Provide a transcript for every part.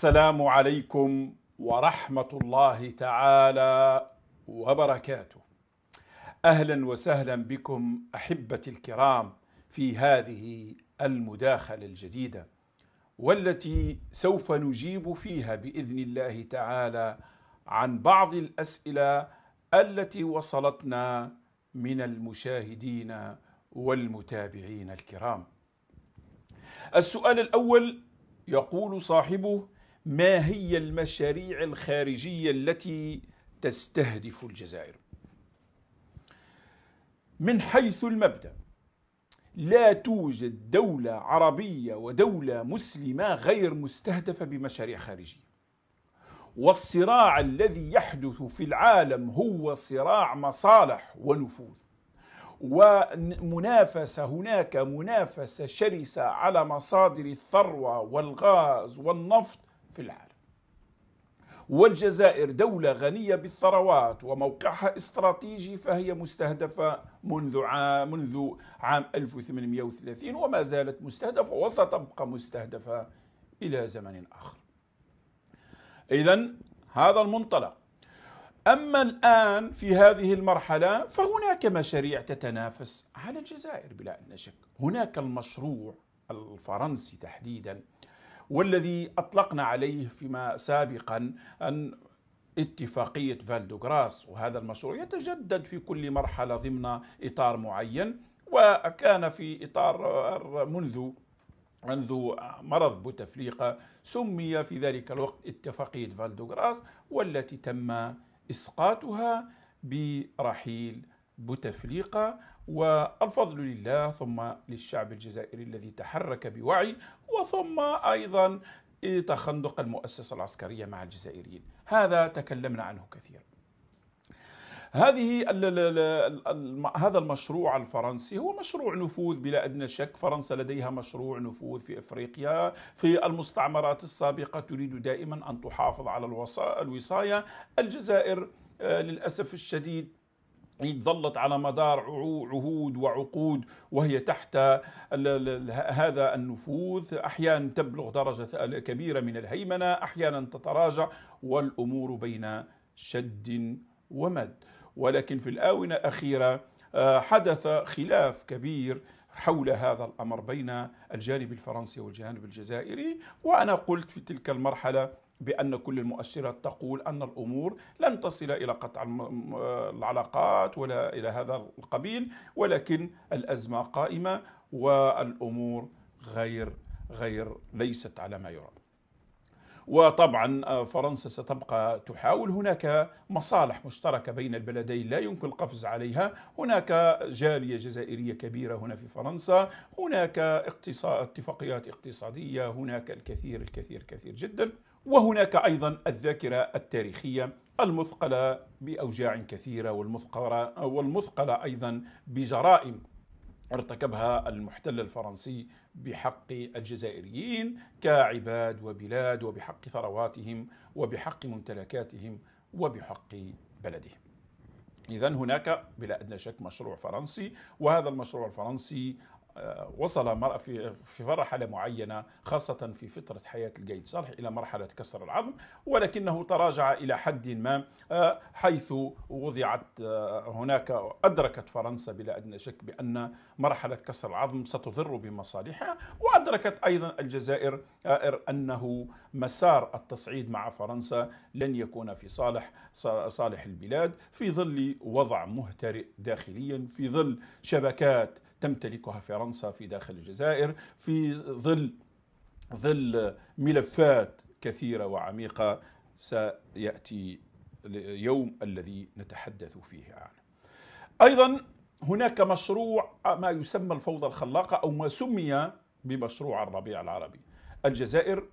السلام عليكم ورحمه الله تعالى وبركاته اهلا وسهلا بكم احبتي الكرام في هذه المداخله الجديده والتي سوف نجيب فيها باذن الله تعالى عن بعض الاسئله التي وصلتنا من المشاهدين والمتابعين الكرام السؤال الاول يقول صاحبه ما هي المشاريع الخارجية التي تستهدف الجزائر من حيث المبدأ لا توجد دولة عربية ودولة مسلمة غير مستهدفة بمشاريع خارجية والصراع الذي يحدث في العالم هو صراع مصالح ونفوذ ومنافسة هناك منافسة شرسة على مصادر الثروة والغاز والنفط في العالم والجزائر دولة غنية بالثروات وموقعها استراتيجي فهي مستهدفة منذ عام, منذ عام 1830 وما زالت مستهدفة وستبقى مستهدفة إلى زمن آخر إذا هذا المنطلق أما الآن في هذه المرحلة فهناك مشاريع تتنافس على الجزائر بلا أدنى شك هناك المشروع الفرنسي تحديدا والذي أطلقنا عليه فيما سابقا أن اتفاقية فالدوغراس وهذا المشروع يتجدد في كل مرحلة ضمن إطار معين وكان في إطار منذ منذ مرض بوتفليقة سمي في ذلك الوقت اتفاقية فالدوغراس والتي تم إسقاطها برحيل بوتفليقة والفضل لله ثم للشعب الجزائري الذي تحرك بوعي وثم أيضا تخندق المؤسسة العسكرية مع الجزائريين هذا تكلمنا عنه كثيرا هذه هذا المشروع الفرنسي هو مشروع نفوذ بلا ادنى شك، فرنسا لديها مشروع نفوذ في افريقيا، في المستعمرات السابقه تريد دائما ان تحافظ على الوصايه، الجزائر آه، للاسف الشديد ظلت على مدار عهود وعقود وهي تحت هذا النفوذ احيانا تبلغ درجه كبيره من الهيمنه احيانا تتراجع والامور بين شد ومد ولكن في الاونه الاخيره آه، حدث خلاف كبير حول هذا الامر بين الجانب الفرنسي والجانب الجزائري وانا قلت في تلك المرحله بأن كل المؤشرات تقول أن الأمور لن تصل إلى قطع العلاقات ولا إلى هذا القبيل ولكن الأزمة قائمة والأمور غير غير ليست على ما يرام وطبعا آه، فرنسا ستبقى تحاول هناك مصالح مشتركة بين البلدين لا يمكن القفز عليها هناك جالية جزائرية كبيرة هنا في فرنسا هناك اتفاقيات اقتصادية هناك الكثير الكثير كثير جدا وهناك أيضا الذاكرة التاريخية المثقلة بأوجاع كثيرة والمثقلة, والمثقلة أيضا بجرائم ارتكبها المحتل الفرنسي بحق الجزائريين كعباد وبلاد وبحق ثرواتهم وبحق ممتلكاتهم وبحق بلدهم إذا هناك بلا أدنى شك مشروع فرنسي وهذا المشروع الفرنسي آه، وصل في في مرحلة معينة خاصة في فترة حياة الجيد صالح إلى مرحلة كسر العظم ولكنه تراجع إلى حد ما آه، حيث وضعت آه، هناك أدركت فرنسا بلا أدنى شك بأن مرحلة كسر العظم ستضر بمصالحها وأدركت أيضا الجزائر أنه مسار التصعيد مع فرنسا لن يكون في صالح صالح البلاد في ظل وضع مهترئ داخليا في ظل شبكات تمتلكها فرنسا في داخل الجزائر في ظل ظل ملفات كثيره وعميقه سياتي اليوم الذي نتحدث فيه عنه. ايضا هناك مشروع ما يسمى الفوضى الخلاقه او ما سمي بمشروع الربيع العربي. الجزائر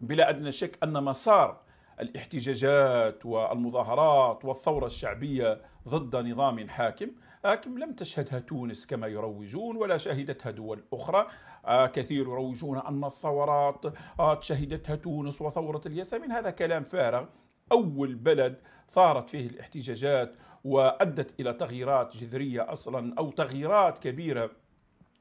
بلا ادنى شك ان مسار الاحتجاجات والمظاهرات والثوره الشعبيه ضد نظام حاكم لكن لم تشهدها تونس كما يروجون ولا شهدتها دول أخرى آه، كثير يروجون أن الثورات آه، شهدتها تونس وثورة الياسمين هذا كلام فارغ أول بلد ثارت فيه الاحتجاجات وأدت إلى تغييرات جذرية أصلا أو تغييرات كبيرة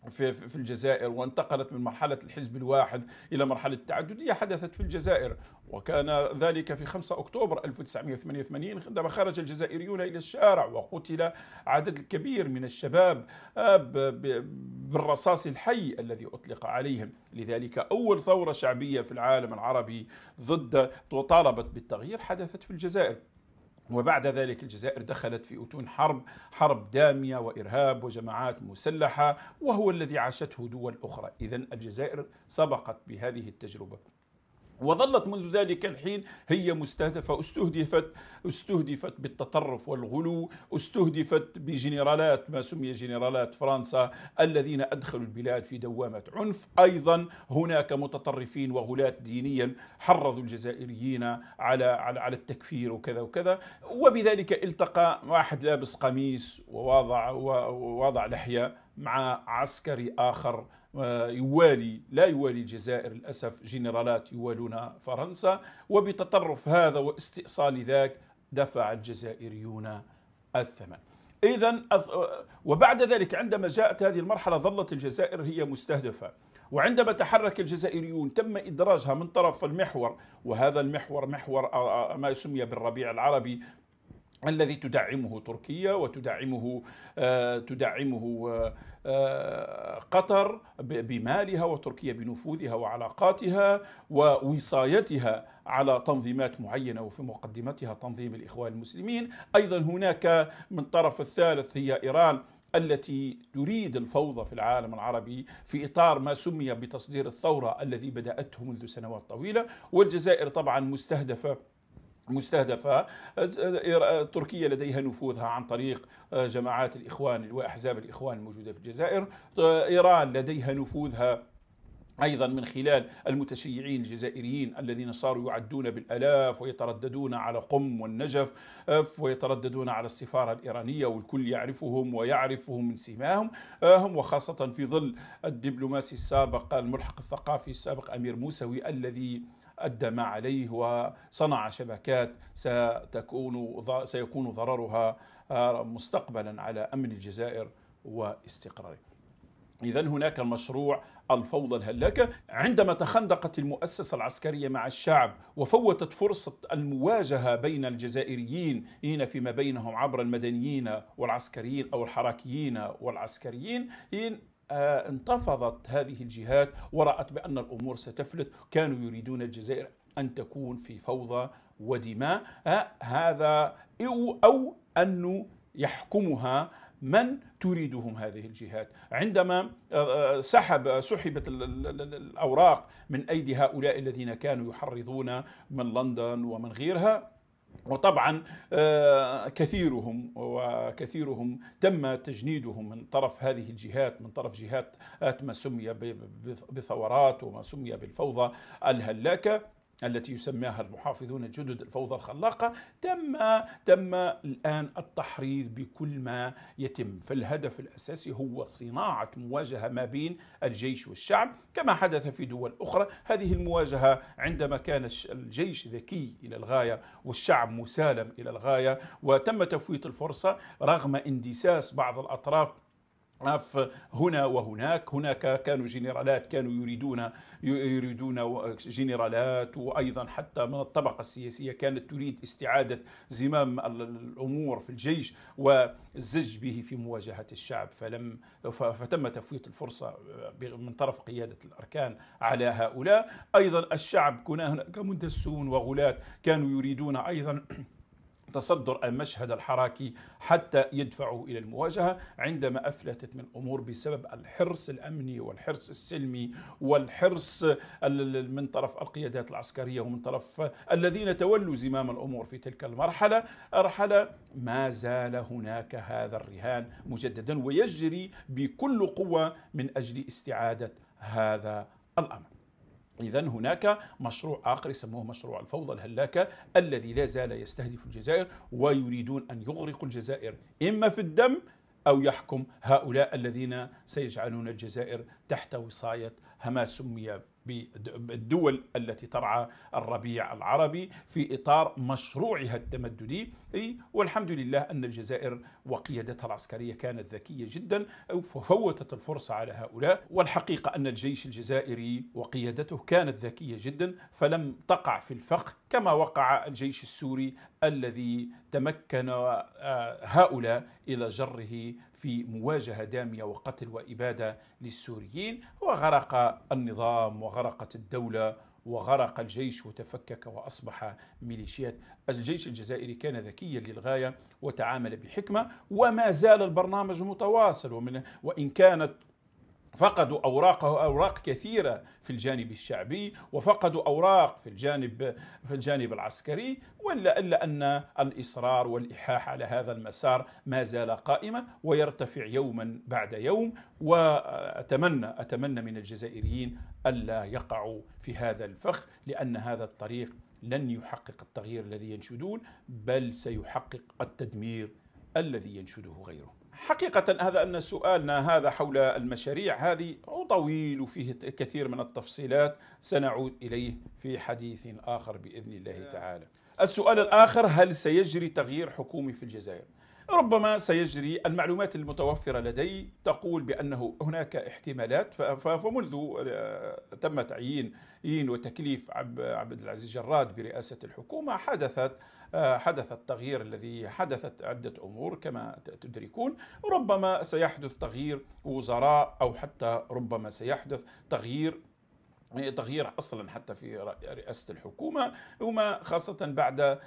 في في الجزائر وانتقلت من مرحلة الحزب الواحد إلى مرحلة التعددية حدثت في الجزائر وكان ذلك في 5 أكتوبر 1988 عندما خرج الجزائريون إلى الشارع وقتل عدد كبير من الشباب آه، بالرصاص الحي الذي أطلق عليهم لذلك أول ثورة شعبية في العالم العربي ضد وطالبت بالتغيير حدثت في الجزائر وبعد ذلك الجزائر دخلت في أتون حرب حرب دامية وإرهاب وجماعات مسلحة وهو الذي عاشته دول أخرى إذا الجزائر سبقت بهذه التجربة وظلت منذ ذلك الحين هي مستهدفة استهدفت استهدفت بالتطرف والغلو استهدفت بجنرالات ما سمي جنرالات فرنسا الذين أدخلوا البلاد في دوامة عنف أيضا هناك متطرفين وغلاة دينيا حرضوا الجزائريين على على على التكفير وكذا وكذا وبذلك التقى واحد لابس قميص ووضع ووضع لحية مع عسكري آخر يوالي لا يوالي الجزائر للأسف جنرالات يوالون فرنسا وبتطرف هذا واستئصال ذاك دفع الجزائريون الثمن إذا وبعد ذلك عندما جاءت هذه المرحلة ظلت الجزائر هي مستهدفة وعندما تحرك الجزائريون تم إدراجها من طرف المحور وهذا المحور محور آه، آه، ما سمي بالربيع العربي الذي تدعمه تركيا وتدعمه آه، تدعمه آه، قطر بمالها وتركيا بنفوذها وعلاقاتها ووصايتها على تنظيمات معينة وفي مقدمتها تنظيم الإخوان المسلمين أيضا هناك من طرف الثالث هي إيران التي تريد الفوضى في العالم العربي في اطار ما سمي بتصدير الثوره الذي بداته منذ سنوات طويله والجزائر طبعا مستهدفه مستهدفة تركيا لديها نفوذها عن طريق جماعات الإخوان وأحزاب الإخوان الموجودة في الجزائر إيران لديها نفوذها ايضا من خلال المتشيعين الجزائريين الذين صاروا يعدون بالالاف ويترددون على قم والنجف ويترددون على السفاره الايرانيه والكل يعرفهم ويعرفهم من سماهم هم وخاصه في ظل الدبلوماسي السابق الملحق الثقافي السابق امير موسوي الذي أدى ما عليه وصنع شبكات ستكون سيكون ضررها آه، مستقبلا على أمن الجزائر واستقراره إذا هناك مشروع الفوضى الهلاكة عندما تخندقت المؤسسة العسكرية مع الشعب وفوتت فرصة المواجهة بين الجزائريين حين فيما بينهم عبر المدنيين والعسكريين أو الحركيين والعسكريين آه، انتفضت هذه الجهات ورأت بأن الأمور ستفلت كانوا يريدون الجزائر أن تكون في فوضى ودماء آه، هذا أو, أو أن يحكمها من تريدهم هذه الجهات عندما آه، سحب سحبت الأوراق من أيدي هؤلاء الذين كانوا يحرضون من لندن ومن غيرها وطبعا آه، كثيرهم وكثيرهم تم تجنيدهم من طرف هذه الجهات من طرف جهات ما سمي بثورات وما سمي بالفوضى الهلاكه التي يسميها المحافظون الجدد الفوضى الخلاقة تم تم الآن التحريض بكل ما يتم فالهدف الأساسي هو صناعة مواجهة ما بين الجيش والشعب كما حدث في دول أخرى هذه المواجهة عندما كان الجيش ذكي إلى الغاية والشعب مسالم إلى الغاية وتم تفويت الفرصة رغم اندساس بعض الأطراف هنا وهناك هناك كانوا جنرالات كانوا يريدون يريدون جنرالات وايضا حتى من الطبقه السياسيه كانت تريد استعاده زمام الامور في الجيش والزج به في مواجهه الشعب فلم فتم تفويت الفرصه آه، من طرف قياده الاركان على هؤلاء ايضا الشعب كنا هناك مندسون وغلاة كانوا يريدون ايضا تصدر المشهد الحراكي حتى يدفعه الى المواجهه عندما افلتت من الامور بسبب الحرص الامني والحرص السلمي والحرص من طرف القيادات العسكريه ومن طرف الذين تولوا زمام الامور في تلك المرحله مرحله ما زال هناك هذا الرهان مجددا ويجري بكل قوه من اجل استعاده هذا الامر إذا هناك مشروع آخر يسموه مشروع الفوضى الهلاكة الذي لا زال يستهدف الجزائر ويريدون أن يغرقوا الجزائر إما في الدم أو يحكم هؤلاء الذين سيجعلون الجزائر تحت وصاية هما سمي بالدول التي ترعى الربيع العربي في إطار مشروعها التمددي والحمد لله أن الجزائر وقيادتها العسكرية كانت ذكية جدا ففوتت الفرصة على هؤلاء والحقيقة أن الجيش الجزائري وقيادته كانت ذكية جدا فلم تقع في الفخ كما وقع الجيش السوري الذي تمكن آه، هؤلاء إلى جره في مواجهة دامية وقتل وإبادة للسوريين وغرق النظام وغرق غرقت الدولة وغرق الجيش وتفكك وأصبح ميليشيات الجيش الجزائري كان ذكيا للغاية وتعامل بحكمة وما زال البرنامج متواصل ومن وإن كانت فقدوا أوراق اوراق كثيره في الجانب الشعبي وفقدوا اوراق في الجانب في الجانب العسكري ولا الا ان الاصرار والالحاح على هذا المسار ما زال قائما ويرتفع يوما بعد يوم واتمنى اتمنى من الجزائريين الا يقعوا في هذا الفخ لان هذا الطريق لن يحقق التغيير الذي ينشدون بل سيحقق التدمير الذي ينشده غيره حقيقة هذا أن سؤالنا هذا حول المشاريع هذه طويل وفيه كثير من التفصيلات سنعود إليه في حديث آخر بإذن الله تعالى السؤال الآخر هل سيجري تغيير حكومي في الجزائر؟ ربما سيجري المعلومات المتوفرة لدي تقول بأنه هناك احتمالات فمنذ آه، تم تعيين وتكليف عبد العزيز جراد برئاسة الحكومة حدثت حدث التغيير الذي حدثت عدة أمور كما تدركون ربما سيحدث تغيير وزراء أو حتى ربما سيحدث تغيير تغيير اصلا حتى في رئاسه الحكومه وما خاصه بعد آه،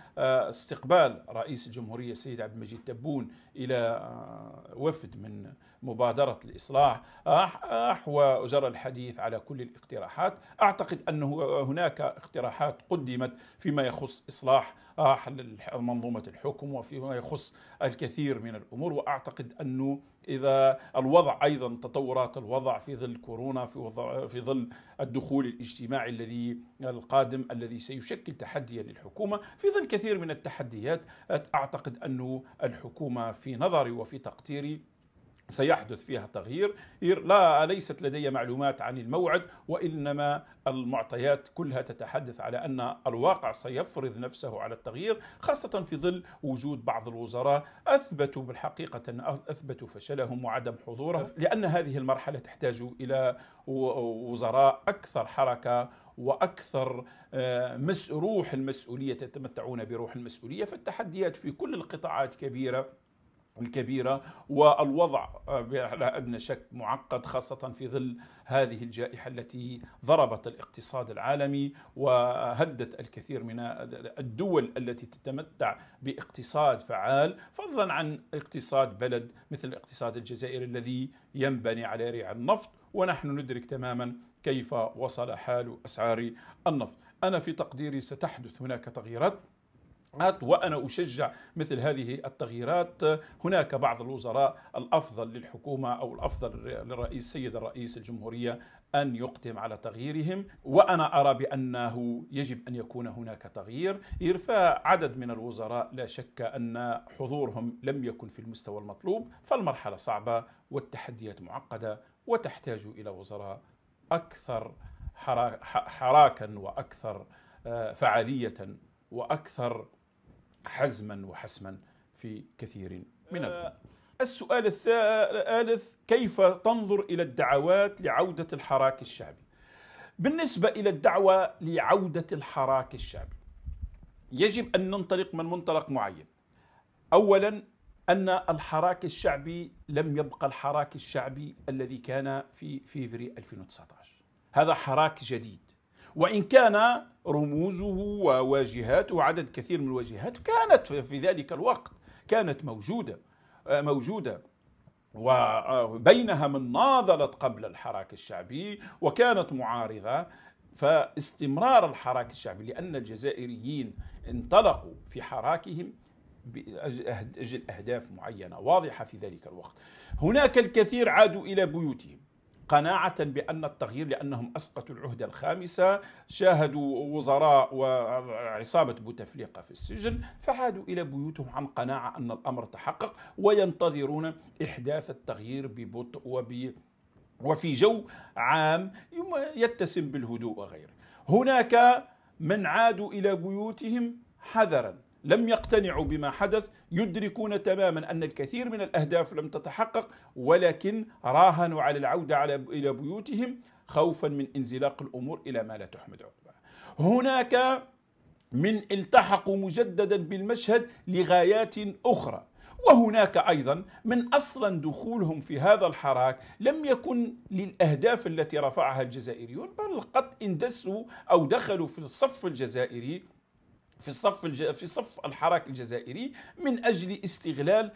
استقبال رئيس الجمهوريه السيد عبد المجيد تبون الى آه، وفد من مبادره الاصلاح آه، اح وجرى الحديث على كل الاقتراحات اعتقد انه هناك اقتراحات قدمت فيما يخص اصلاح منظومه الحكم وفيما يخص الكثير من الامور واعتقد انه اذا الوضع ايضا تطورات الوضع في ظل كورونا في وضع في ظل الدخول الاجتماعي الذي القادم الذي سيشكل تحديا للحكومه في ظل كثير من التحديات اعتقد انه الحكومه في نظري وفي تقديري سيحدث فيها تغيير لا ليست لدي معلومات عن الموعد وإنما المعطيات كلها تتحدث على أن الواقع سيفرض نفسه على التغيير خاصة في ظل وجود بعض الوزراء أثبتوا بالحقيقة أثبتوا فشلهم وعدم حضورهم لأن هذه المرحلة تحتاج إلى وزراء أكثر حركة واكثر آه، مس روح المسؤوليه تتمتعون بروح المسؤوليه فالتحديات في كل القطاعات كبيره الكبيرة والوضع آه، على أدنى شك معقد خاصة في ظل هذه الجائحة التي ضربت الاقتصاد العالمي وهدت الكثير من الدول التي تتمتع باقتصاد فعال فضلا عن اقتصاد بلد مثل الاقتصاد الجزائري الذي ينبني على ريع النفط ونحن ندرك تماما كيف وصل حال أسعار النفط أنا في تقديري ستحدث هناك تغييرات وأنا أشجع مثل هذه التغييرات هناك بعض الوزراء الأفضل للحكومة أو الأفضل للرئيس سيد الرئيس الجمهورية أن يقدم على تغييرهم وأنا أرى بأنه يجب أن يكون هناك تغيير إرفاء عدد من الوزراء لا شك أن حضورهم لم يكن في المستوى المطلوب فالمرحلة صعبة والتحديات معقدة وتحتاج إلى وزراء أكثر حراكا وأكثر آه، فعالية وأكثر حزما وحسما في كثير من آه، الأمور السؤال الثالث كيف تنظر إلى الدعوات لعودة الحراك الشعبي بالنسبة إلى الدعوة لعودة الحراك الشعبي يجب أن ننطلق من منطلق معين أولا أن الحراك الشعبي لم يبقى الحراك الشعبي الذي كان في فيفري 2019 هذا حراك جديد وإن كان رموزه وواجهاته عدد كثير من الواجهات كانت في ذلك الوقت كانت موجودة آه، موجودة وبينها آه، من ناضلت قبل الحراك الشعبي وكانت معارضة فاستمرار الحراك الشعبي لأن الجزائريين انطلقوا في حراكهم بأجل أهداف معينة واضحة في ذلك الوقت هناك الكثير عادوا إلى بيوتهم قناعة بأن التغيير لأنهم أسقطوا العهدة الخامسة شاهدوا وزراء وعصابة بوتفليقة في السجن فعادوا إلى بيوتهم عن قناعة أن الأمر تحقق وينتظرون إحداث التغيير ببطء وب وفي جو عام يتسم بالهدوء وغيره هناك من عادوا إلى بيوتهم حذرا لم يقتنعوا بما حدث يدركون تماما أن الكثير من الأهداف لم تتحقق ولكن راهنوا على العودة على إلى بيوتهم خوفا من انزلاق الأمور إلى ما لا تحمد عقباه هناك من التحقوا مجددا بالمشهد لغايات أخرى وهناك ايضا من اصلا دخولهم في هذا الحراك لم يكن للاهداف التي رفعها الجزائريون بل قد اندسوا او دخلوا في الصف الجزائري في الصف الج... في صف الحراك الجزائري من اجل استغلال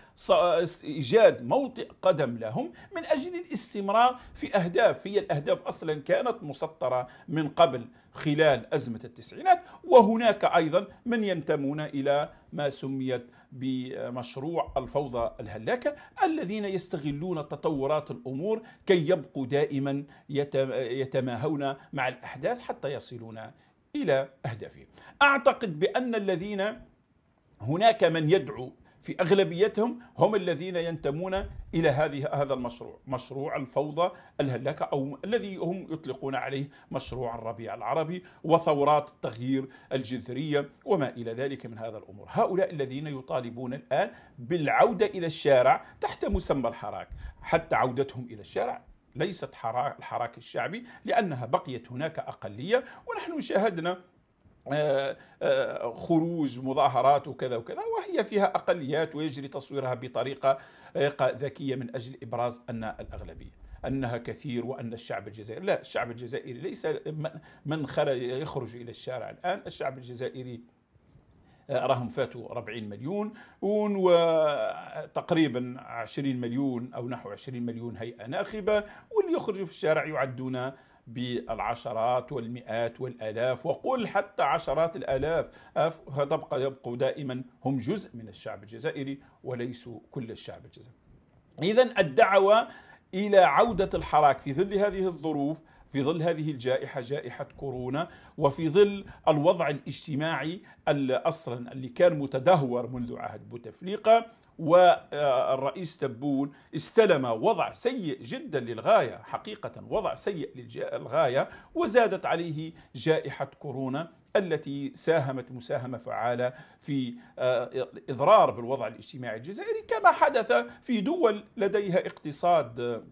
ايجاد موطئ قدم لهم من اجل الاستمرار في اهداف هي الاهداف اصلا كانت مسطره من قبل خلال ازمه التسعينات وهناك ايضا من ينتمون الى ما سميت بمشروع الفوضى الهلاكة الذين يستغلون تطورات الأمور كي يبقوا دائما يتماهون مع الأحداث حتى يصلون الى اهدافهم. اعتقد بان الذين هناك من يدعو في اغلبيتهم هم الذين ينتمون الى هذه هذا المشروع، مشروع الفوضى الهلاكه او الذي هم يطلقون عليه مشروع الربيع العربي وثورات التغيير الجذريه وما الى ذلك من هذا الامور، هؤلاء الذين يطالبون الان بالعوده الى الشارع تحت مسمى الحراك، حتى عودتهم الى الشارع ليست الحراك الشعبي لأنها بقيت هناك أقلية ونحن شاهدنا آه، آه، خروج مظاهرات وكذا وكذا وهي فيها أقليات ويجري تصويرها بطريقة آه، ذكية من أجل إبراز أن الأغلبية أنها كثير وأن الشعب الجزائري لا الشعب الجزائري ليس من خرج يخرج إلى الشارع الآن الشعب الجزائري آه، راهم فاتوا 40 مليون وتقريبا 20 مليون أو نحو 20 مليون هيئة ناخبة واللي يخرجوا في الشارع يعدون بالعشرات والمئات والآلاف وقل حتى عشرات الآلاف فتبقى يبقوا دائما هم جزء من الشعب الجزائري وليسوا كل الشعب الجزائري إذا الدعوة إلى عودة الحراك في ظل هذه الظروف في ظل هذه الجائحة جائحة كورونا وفي ظل الوضع الاجتماعي أصلا اللي كان متدهور منذ عهد بوتفليقة والرئيس تبون استلم وضع سيء جدا للغاية حقيقة وضع سيء للغاية وزادت عليه جائحة كورونا التي ساهمت مساهمة فعالة في آه، إضرار بالوضع الاجتماعي الجزائري كما حدث في دول لديها اقتصاد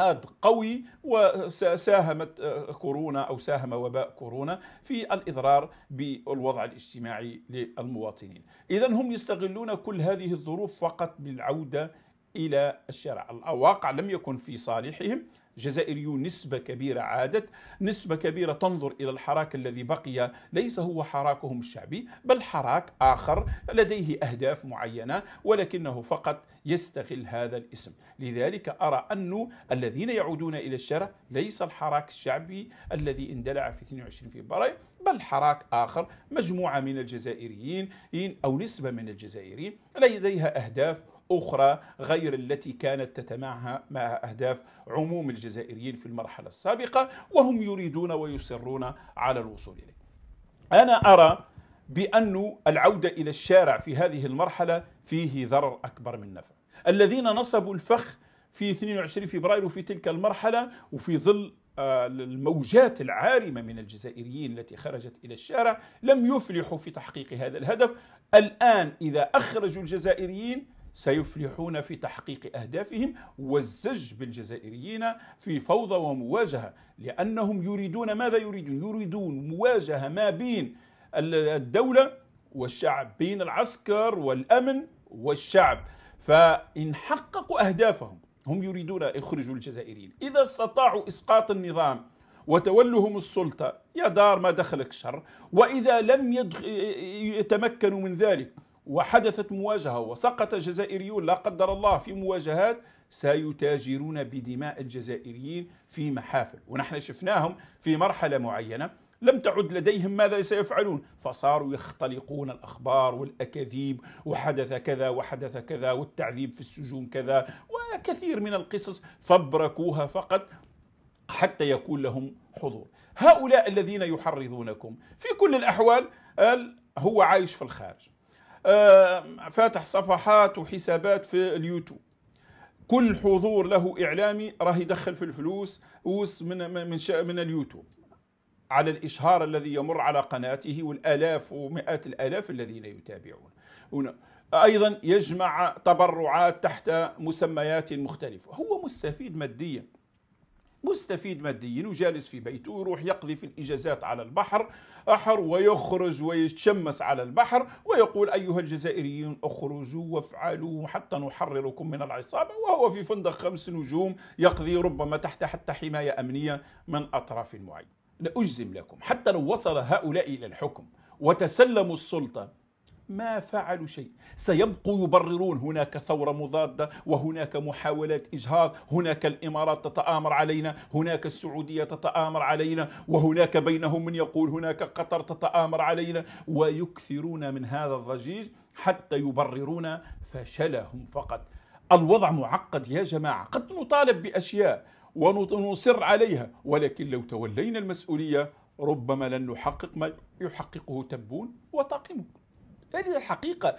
عقد قوي وساهمت آه، كورونا او ساهم وباء كورونا في الاضرار بالوضع الاجتماعي للمواطنين. اذا هم يستغلون كل هذه الظروف فقط بالعوده الى الشارع، الواقع لم يكن في صالحهم جزائريون نسبة كبيرة عادت نسبة كبيرة تنظر إلى الحراك الذي بقي ليس هو حراكهم الشعبي بل حراك آخر لديه أهداف معينة ولكنه فقط يستغل هذا الاسم لذلك أرى أن الذين يعودون إلى الشارع ليس الحراك الشعبي الذي اندلع في 22 فبراير بل حراك آخر مجموعة من الجزائريين أو نسبة من الجزائريين لديها أهداف أخرى غير التي كانت تتمعها مع أهداف عموم الجزائريين في المرحلة السابقة وهم يريدون ويصرون على الوصول إليه أنا أرى بأن العودة إلى الشارع في هذه المرحلة فيه ضرر أكبر من نفع الذين نصبوا الفخ في 22 فبراير وفي تلك المرحلة وفي ظل آه، الموجات العارمة من الجزائريين التي خرجت إلى الشارع لم يفلحوا في تحقيق هذا الهدف الآن إذا أخرجوا الجزائريين سيفلحون في تحقيق أهدافهم والزج بالجزائريين في فوضى ومواجهة لأنهم يريدون ماذا يريدون؟ يريدون مواجهة ما بين الدولة والشعب بين العسكر والأمن والشعب فإن حققوا أهدافهم هم يريدون يخرجوا الجزائريين إذا استطاعوا إسقاط النظام وتولهم السلطة يا دار ما دخلك شر وإذا لم يتمكنوا من ذلك وحدثت مواجهة وسقط جزائريون لا قدر الله في مواجهات سيتاجرون بدماء الجزائريين في محافل ونحن شفناهم في مرحلة معينة لم تعد لديهم ماذا سيفعلون فصاروا يختلقون الأخبار والأكاذيب وحدث كذا وحدث كذا والتعذيب في السجون كذا وكثير من القصص فبركوها فقط حتى يكون لهم حضور هؤلاء الذين يحرضونكم في كل الأحوال هو عايش في الخارج آه، فاتح صفحات وحسابات في اليوتيوب كل حضور له اعلامي راه يدخل في الفلوس اوس من من من اليوتيوب على الاشهار الذي يمر على قناته والالاف ومئات الالاف الذين يتابعون ايضا يجمع تبرعات تحت مسميات مختلفه هو مستفيد ماديا مستفيد ماديا وجالس في بيته ويروح يقضي في الإجازات على البحر أحر ويخرج ويتشمس على البحر ويقول أيها الجزائريين اخرجوا وافعلوا حتى نحرركم من العصابة وهو في فندق خمس نجوم يقضي ربما تحت حتى حماية أمنية من أطراف معينة أجزم لكم حتى لو وصل هؤلاء إلى الحكم وتسلموا السلطة ما فعلوا شيء سيبقوا يبررون هناك ثورة مضادة وهناك محاولات إجهاض هناك الإمارات تتآمر علينا هناك السعودية تتآمر علينا وهناك بينهم من يقول هناك قطر تتآمر علينا ويكثرون من هذا الضجيج حتى يبررون فشلهم فقط الوضع معقد يا جماعة قد نطالب بأشياء ونصر عليها ولكن لو تولينا المسؤولية ربما لن نحقق ما يحققه تبون وطاقمه هذه الحقيقة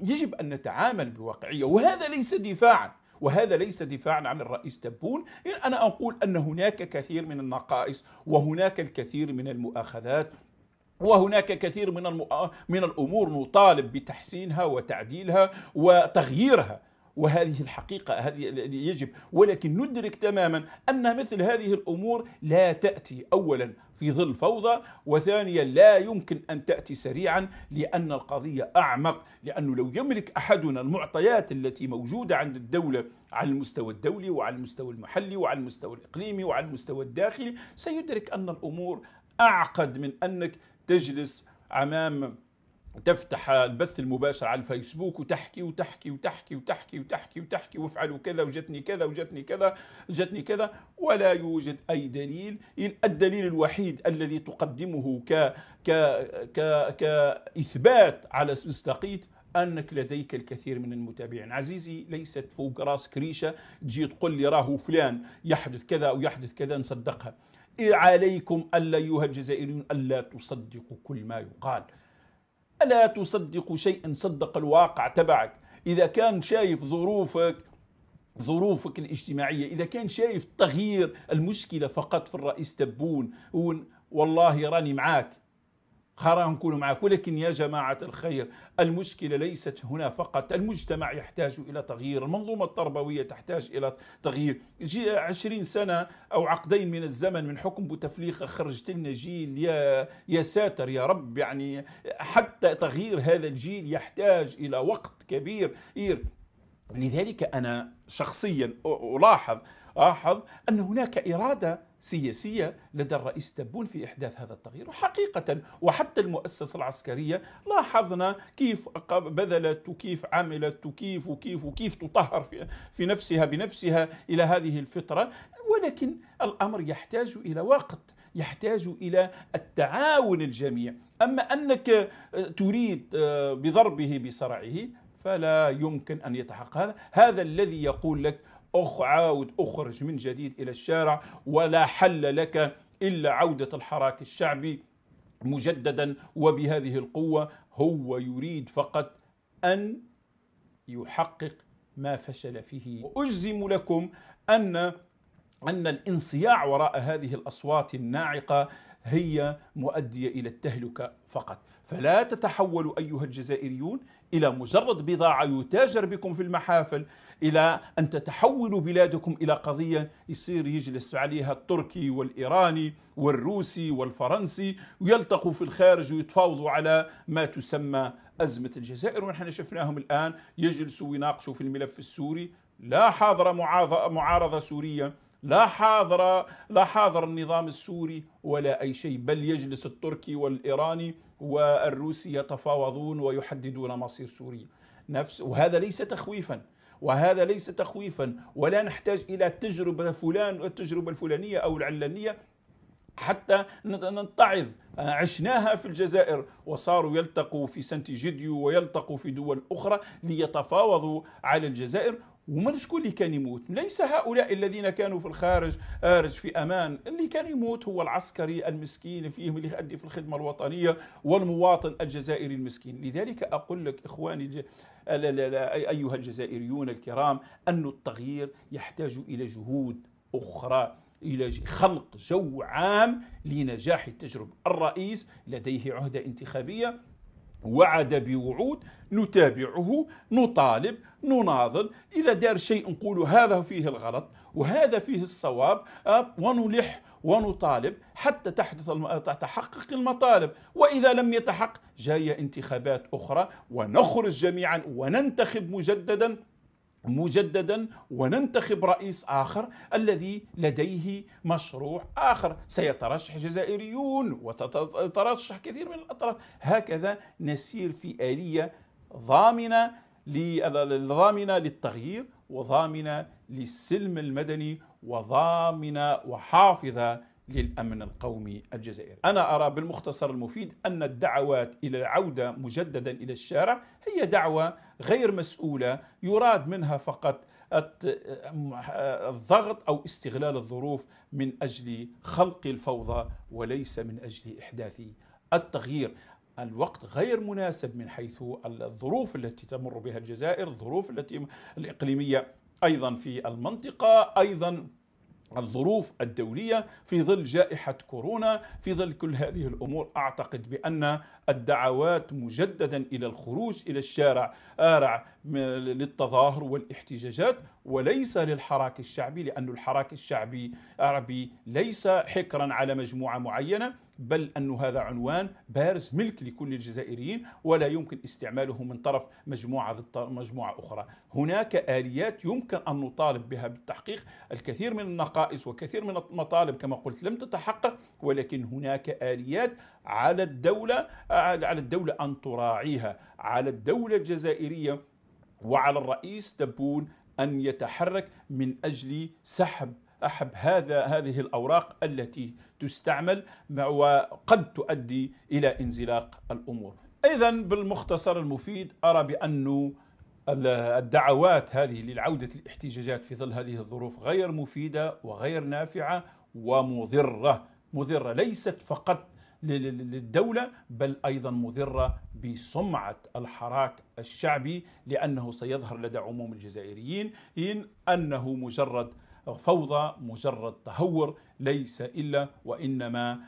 يجب أن نتعامل بواقعية وهذا ليس دفاعا وهذا ليس دفاعا عن الرئيس تبون أنا أقول أن هناك كثير من النقائص وهناك الكثير من المؤاخذات وهناك كثير من من الامور نطالب بتحسينها وتعديلها وتغييرها وهذه الحقيقة هذه يجب ولكن ندرك تماما أن مثل هذه الأمور لا تأتي أولا في ظل فوضى وثانيا لا يمكن أن تأتي سريعا لأن القضية أعمق لأنه لو يملك أحدنا المعطيات التي موجودة عند الدولة على المستوى الدولي وعلى المستوى المحلي وعلى المستوى الإقليمي وعلى المستوى الداخلي سيدرك أن الأمور أعقد من أنك تجلس أمام تفتح البث المباشر على الفيسبوك وتحكي وتحكي وتحكي وتحكي وتحكي وتحكي وافعلوا كذا وجتني كذا وجتني كذا جتني كذا ولا يوجد اي دليل الدليل الوحيد الذي تقدمه ك ك ك كاثبات على مصداقيه انك لديك الكثير من المتابعين عزيزي ليست فوق راسك ريشه تجي تقول لي راهو فلان يحدث كذا او يحدث كذا نصدقها إيه عليكم الا ايها الجزائريون الا تصدقوا كل ما يقال ألا تصدق شيئا صدق الواقع تبعك إذا كان شايف ظروفك ظروفك الاجتماعية إذا كان شايف تغيير المشكلة فقط في الرئيس تبون والله راني معاك خرا نكون معك ولكن يا جماعة الخير المشكلة ليست هنا فقط المجتمع يحتاج إلى تغيير المنظومة التربوية تحتاج إلى تغيير جي عشرين سنة أو عقدين من الزمن من حكم بوتفليقة خرجت لنا جيل يا, يا ساتر يا رب يعني حتى تغيير هذا الجيل يحتاج إلى وقت كبير لذلك أنا شخصيا ألاحظ ألاحظ أن هناك إرادة سياسية لدى الرئيس تبون في إحداث هذا التغيير حقيقة وحتى المؤسسة العسكرية لاحظنا كيف بذلت وكيف عملت وكيف وكيف وكيف تطهر في, في نفسها بنفسها إلى هذه الفترة ولكن الأمر يحتاج إلى وقت يحتاج إلى التعاون الجميع أما أنك آه، تريد آه، بضربه بصرعه فلا يمكن أن يتحقق هذا هذا الذي يقول لك أخ عاود أخرج من جديد إلى الشارع ولا حل لك إلا عودة الحراك الشعبي مجددا وبهذه القوة هو يريد فقط أن يحقق ما فشل فيه وأجزم لكم أن أن الانصياع وراء هذه الأصوات الناعقة هي مؤدية إلى التهلكة فقط فلا تتحولوا أيها الجزائريون إلى مجرد بضاعة يتاجر بكم في المحافل إلى أن تتحولوا بلادكم إلى قضية يصير يجلس عليها التركي والإيراني والروسي والفرنسي ويلتقوا في الخارج ويتفاوضوا على ما تسمى أزمة الجزائر ونحن شفناهم الآن يجلسوا ويناقشوا في الملف السوري لا حاضرة معارضة سورية لا حاضر لا حاضر النظام السوري ولا أي شيء بل يجلس التركي والإيراني والروسي يتفاوضون ويحددون مصير سوريا نفس وهذا ليس تخويفا وهذا ليس تخويفا ولا نحتاج الى تجربه فلان التجربه الفلانيه او العلانيه حتى نتعظ عشناها في الجزائر وصاروا يلتقوا في سنت جديو ويلتقوا في دول أخرى ليتفاوضوا على الجزائر ومن شكون اللي كان يموت ليس هؤلاء الذين كانوا في الخارج خارج في امان اللي كان يموت هو العسكري المسكين فيهم اللي يؤدي في الخدمه الوطنيه والمواطن الجزائري المسكين لذلك اقول لك اخواني ايها الجزائريون الكرام ان التغيير يحتاج الى جهود اخرى الى خلق جو عام لنجاح التجربه الرئيس لديه عهده انتخابيه وعد بوعود نتابعه نطالب نناضل إذا دار شيء نقول هذا فيه الغلط وهذا فيه الصواب ونلح ونطالب حتى تحدث تتحقق المطالب وإذا لم يتحقق جاية انتخابات أخرى ونخرج جميعا وننتخب مجددا مجددا وننتخب رئيس آخر الذي لديه مشروع آخر سيترشح جزائريون وتترشح كثير من الأطراف هكذا نسير في آلية ضامنة ضامنة للتغيير وضامنة للسلم المدني وضامنة وحافظة للأمن القومي الجزائري أنا أرى بالمختصر المفيد أن الدعوات إلى العودة مجددا إلى الشارع هي دعوة غير مسؤولة يراد منها فقط الضغط أو استغلال الظروف من أجل خلق الفوضى وليس من أجل إحداث التغيير الوقت غير مناسب من حيث الظروف التي تمر بها الجزائر الظروف التي الإقليمية أيضا في المنطقة أيضا الظروف الدولية في ظل جائحة كورونا في ظل كل هذه الأمور أعتقد بأن الدعوات مجددا إلى الخروج إلى الشارع آرع للتظاهر والاحتجاجات وليس للحراك الشعبي لأن الحراك الشعبي العربي ليس حكرا على مجموعة معينة بل أن هذا عنوان بارز ملك لكل الجزائريين ولا يمكن استعماله من طرف مجموعة ضد مجموعة أخرى هناك آليات يمكن أن نطالب بها بالتحقيق الكثير من النقائص وكثير من المطالب كما قلت لم تتحقق ولكن هناك آليات على الدولة آه، على الدولة أن تراعيها على الدولة الجزائرية وعلى الرئيس تبون أن يتحرك من أجل سحب أحب هذا هذه الأوراق التي تستعمل وقد تؤدي إلى انزلاق الأمور إذا بالمختصر المفيد أرى بأن الدعوات هذه للعودة الاحتجاجات في ظل هذه الظروف غير مفيدة وغير نافعة ومضرة مضرة ليست فقط للدولة بل أيضا مضرة بسمعة الحراك الشعبي لأنه سيظهر لدى عموم الجزائريين إن أنه مجرد فوضى مجرد تهور ليس إلا وإنما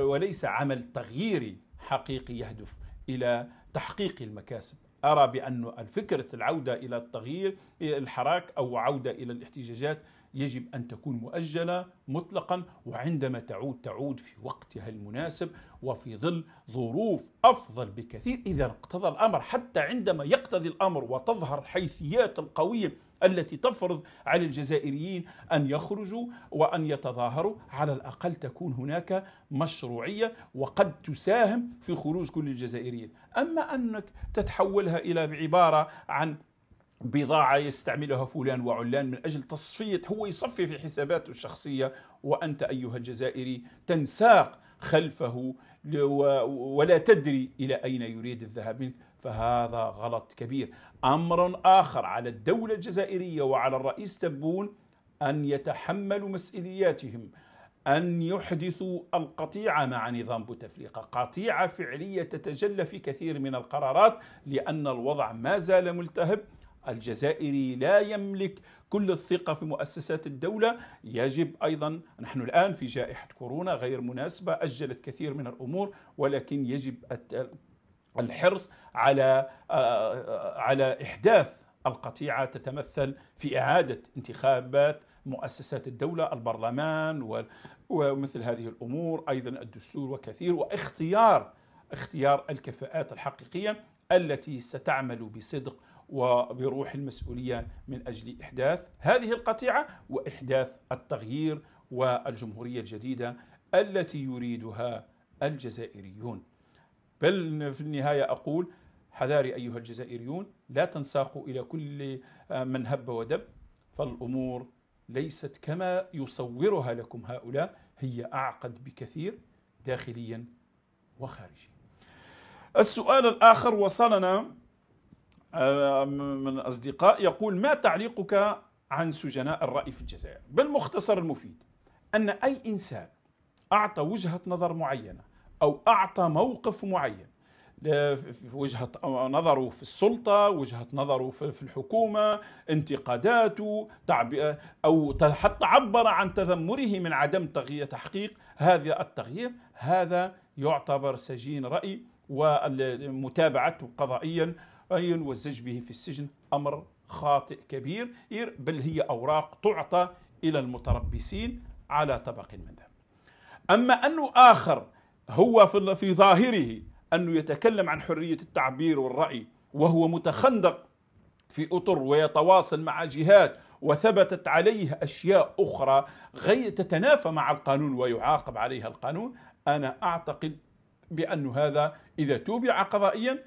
وليس عمل تغييري حقيقي يهدف إلى تحقيق المكاسب أرى بأن فكرة العودة إلى التغيير الحراك أو عودة إلى الاحتجاجات يجب أن تكون مؤجلة مطلقا وعندما تعود تعود في وقتها المناسب وفي ظل ظروف أفضل بكثير إذا اقتضى الأمر حتى عندما يقتضي الأمر وتظهر الحيثيات القوية التي تفرض على الجزائريين أن يخرجوا وأن يتظاهروا على الأقل تكون هناك مشروعية وقد تساهم في خروج كل الجزائريين أما أنك تتحولها إلى بعبارة عن بضاعة يستعملها فلان وعلان من أجل تصفية هو يصفي في حساباته الشخصية وأنت أيها الجزائري تنساق خلفه ولا تدري إلى أين يريد الذهاب منك فهذا غلط كبير أمر آخر على الدولة الجزائرية وعلى الرئيس تبون أن يتحملوا مسؤولياتهم أن يحدثوا القطيعة مع نظام بوتفليقة قطيعة فعلية تتجلى في كثير من القرارات لأن الوضع ما زال ملتهب الجزائري لا يملك كل الثقة في مؤسسات الدولة يجب أيضا نحن الآن في جائحة كورونا غير مناسبة أجلت كثير من الأمور ولكن يجب الحرص على آه، على إحداث القطيعة تتمثل في إعادة انتخابات مؤسسات الدولة البرلمان ومثل هذه الأمور أيضا الدستور وكثير واختيار اختيار الكفاءات الحقيقية التي ستعمل بصدق وبروح المسؤولية من أجل إحداث هذه القطيعة وإحداث التغيير والجمهورية الجديدة التي يريدها الجزائريون بل في النهاية أقول حذاري أيها الجزائريون لا تنساقوا إلى كل آه، من هب ودب فالأمور ليست كما يصورها لكم هؤلاء هي أعقد بكثير داخليا وخارجيا السؤال الآخر وصلنا آه، من أصدقاء يقول ما تعليقك عن سجناء الرأي في الجزائر بالمختصر المفيد أن أي إنسان أعطى وجهة نظر معينة أو أعطى موقف معين آه، في وجهة نظره في السلطة وجهة نظره في الحكومة انتقاداته تعبئة أو حتى عبر عن تذمره من عدم تغيير تحقيق هذا التغيير هذا يعتبر سجين رأي ومتابعته قضائيا وزج به في السجن أمر خاطئ كبير بل هي أوراق تعطى إلى المتربصين على طبق من ذهب أما أنه آخر هو في ظاهره أنه يتكلم عن حرية التعبير والرأي وهو متخندق في أطر ويتواصل مع جهات وثبتت عليه أشياء أخرى غير تتنافى مع القانون ويعاقب عليها القانون أنا أعتقد بأن هذا إذا توبع قضائيا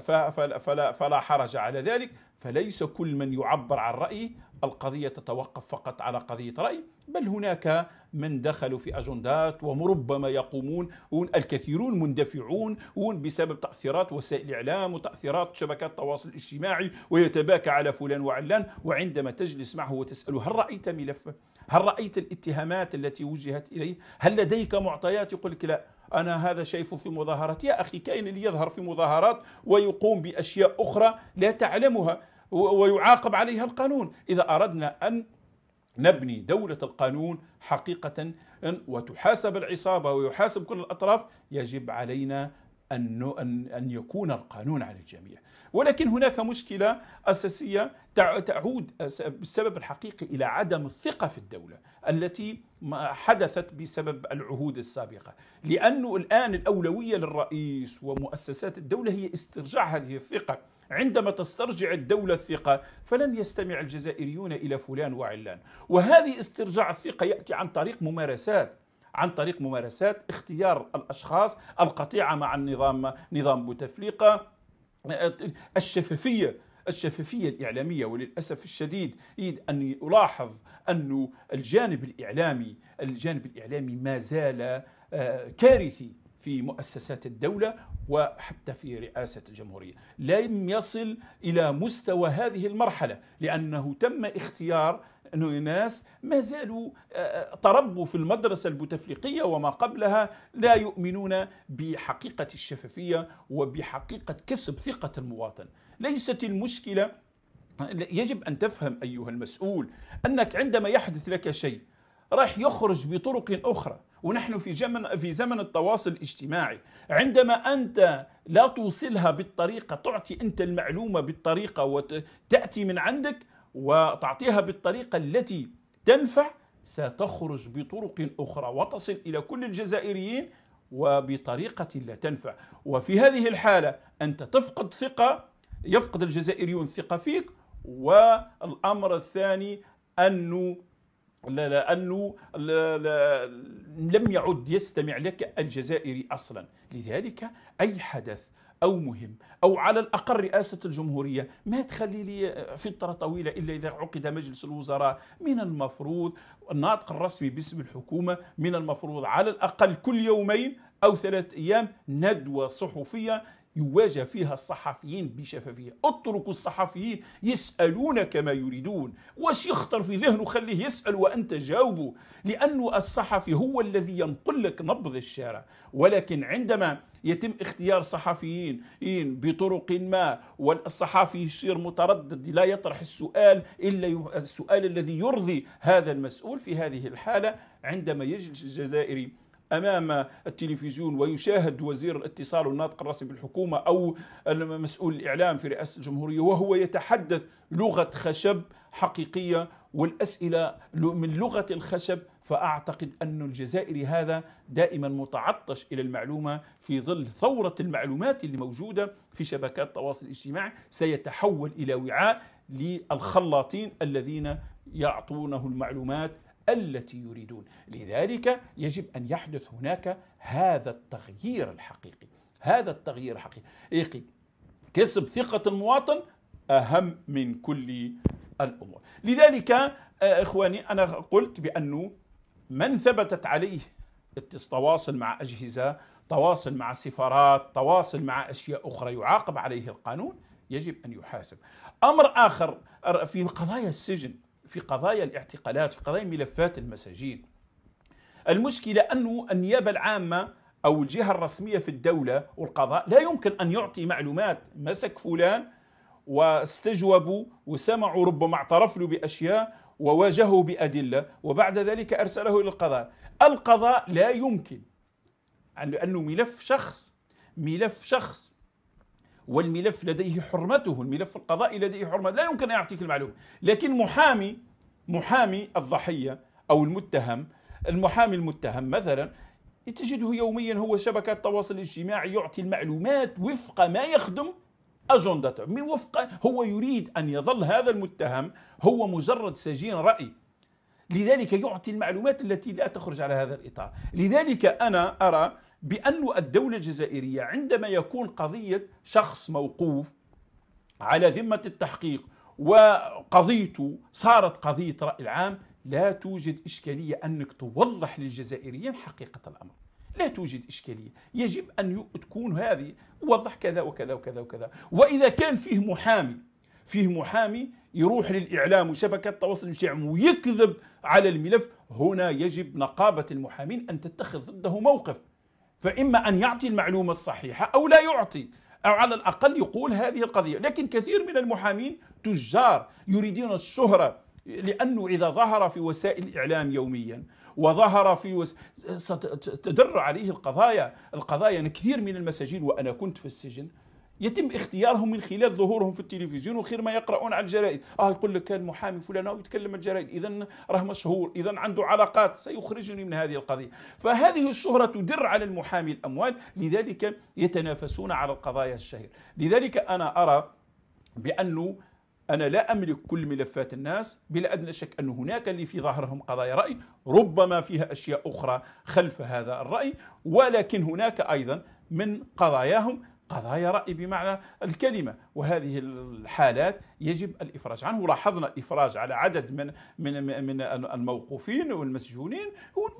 فلا, فلا, فلا حرج على ذلك فليس كل من يعبر عن رأيه القضية تتوقف فقط على قضية رأي بل هناك من دخلوا في أجندات وربما يقومون الكثيرون مندفعون بسبب تأثيرات وسائل الإعلام وتأثيرات شبكات التواصل الاجتماعي ويتباكى على فلان وعلان وعندما تجلس معه وتسأله هل رأيت ملفه؟ هل رأيت الاتهامات التي وجهت إليه؟ هل لديك معطيات؟ يقول لك لا أنا هذا شايفه في مظاهرات يا أخي كاين اللي يظهر في مظاهرات ويقوم بأشياء أخرى لا تعلمها ويعاقب عليها القانون إذا أردنا أن نبني دولة القانون حقيقة وتحاسب العصابة ويحاسب كل الأطراف يجب علينا أن, أن يكون القانون على الجميع ولكن هناك مشكلة أساسية تعود بالسبب الحقيقي إلى عدم الثقة في الدولة التي حدثت بسبب العهود السابقة لأنه الآن الأولوية للرئيس ومؤسسات الدولة هي استرجاع هذه الثقة عندما تسترجع الدولة الثقة فلن يستمع الجزائريون إلى فلان وعلان وهذه استرجاع الثقة يأتي عن طريق ممارسات عن طريق ممارسات اختيار الاشخاص القطيعه مع النظام نظام بوتفليقه آه، الشفافيه الشفافية الإعلامية وللأسف الشديد ان ألاحظ أن الجانب الإعلامي الجانب الإعلامي ما زال آه، كارثي في مؤسسات الدولة وحتى في رئاسة الجمهورية لم يصل إلى مستوى هذه المرحلة لأنه تم اختيار أنه الناس ما زالوا آه، آه، تربوا في المدرسة البوتفليقية وما قبلها لا يؤمنون بحقيقة الشفافية وبحقيقة كسب ثقة المواطن ليست المشكلة يجب أن تفهم أيها المسؤول أنك عندما يحدث لك شيء راح يخرج بطرق أخرى ونحن في زمن في زمن التواصل الاجتماعي عندما انت لا توصلها بالطريقه تعطي انت المعلومه بالطريقه وتاتي من عندك وتعطيها بالطريقة التي تنفع ستخرج بطرق أخرى وتصل إلى كل الجزائريين وبطريقة لا تنفع وفي هذه الحالة أنت تفقد ثقة يفقد الجزائريون ثقة فيك والأمر الثاني أنه لا لأنه لا لا لم يعد يستمع لك الجزائري أصلا لذلك أي حدث أو مهم أو على الأقل رئاسة الجمهورية ما تخلي لي فترة طويلة إلا إذا عقد مجلس الوزراء من المفروض الناطق الرسمي باسم الحكومة من المفروض على الأقل كل يومين أو ثلاثة أيام ندوة صحفية يواجه فيها الصحفيين بشفافية اترك الصحفيين يسألون كما يريدون واش يخطر في ذهنه خليه يسأل وأنت جاوبه لأن الصحفي هو الذي ينقل لك نبض الشارع ولكن عندما يتم اختيار صحفيين بطرق ما والصحفي يصير متردد لا يطرح السؤال إلا السؤال الذي يرضي هذا المسؤول في هذه الحالة عندما يجلس الجزائري امام التلفزيون ويشاهد وزير الاتصال والناطق الرسمي بالحكومه او مسؤول الاعلام في رئاسه الجمهوريه وهو يتحدث لغه خشب حقيقيه والاسئله من لغه الخشب فاعتقد ان الجزائري هذا دائما متعطش الى المعلومه في ظل ثوره المعلومات اللي موجوده في شبكات التواصل الاجتماعي سيتحول الى وعاء للخلاطين الذين يعطونه المعلومات التي يريدون لذلك يجب أن يحدث هناك هذا التغيير الحقيقي هذا التغيير الحقيقي كسب ثقة المواطن أهم من كل الأمور لذلك آه، إخواني أنا قلت بأنه من ثبتت عليه التواصل مع أجهزة تواصل مع سفارات تواصل مع أشياء أخرى يعاقب عليه القانون يجب أن يحاسب أمر آخر في قضايا السجن في قضايا الاعتقالات في قضايا ملفات المساجين المشكلة أنه النيابة العامة أو الجهة الرسمية في الدولة والقضاء لا يمكن أن يعطي معلومات مسك فلان واستجوبوا وسمعوا ربما اعترف له بأشياء وواجهه بأدلة وبعد ذلك أرسله إلى القضاء القضاء لا يمكن لأنه ملف شخص ملف شخص والملف لديه حرمته الملف القضائي لديه حرمة لا يمكن أن يعطيك المعلومة لكن محامي محامي الضحية أو المتهم المحامي المتهم مثلا تجده يوميا هو شبكة التواصل الاجتماعي يعطي المعلومات وفق ما يخدم أجندته من وفق هو يريد أن يظل هذا المتهم هو مجرد سجين رأي لذلك يعطي المعلومات التي لا تخرج على هذا الإطار لذلك أنا أرى بأن الدولة الجزائرية عندما يكون قضية شخص موقوف على ذمة التحقيق وقضيته صارت قضية رأي العام لا توجد إشكالية أنك توضح للجزائريين حقيقة الأمر لا توجد إشكالية يجب أن تكون هذه وضح كذا وكذا وكذا وكذا وإذا كان فيه محامي فيه محامي يروح للإعلام وشبكة التواصل الاجتماعي ويكذب على الملف هنا يجب نقابة المحامين أن تتخذ ضده موقف فإما أن يعطي المعلومة الصحيحة أو لا يعطي أو على الأقل يقول هذه القضية لكن كثير من المحامين تجار يريدون الشهرة لأنه إذا ظهر في وسائل الإعلام يوميا وظهر في وس... ستدر عليه القضايا القضايا يعني كثير من المساجين وأنا كنت في السجن يتم اختيارهم من خلال ظهورهم في التلفزيون وخير ما يقرؤون على الجرائد اه يقول لك كان محامي فلان ويتكلم الجرائد اذا راه مشهور اذا عنده علاقات سيخرجني من هذه القضيه فهذه الشهره تدر على المحامي الاموال لذلك يتنافسون على القضايا الشهيره لذلك انا ارى بانه أنا لا أملك كل ملفات الناس بلا أدنى شك أن هناك اللي في ظهرهم قضايا رأي ربما فيها أشياء أخرى خلف هذا الرأي ولكن هناك أيضا من قضاياهم قضايا رأي بمعنى الكلمة وهذه الحالات يجب الإفراج عنه ولاحظنا إفراج على عدد من من من الموقوفين والمسجونين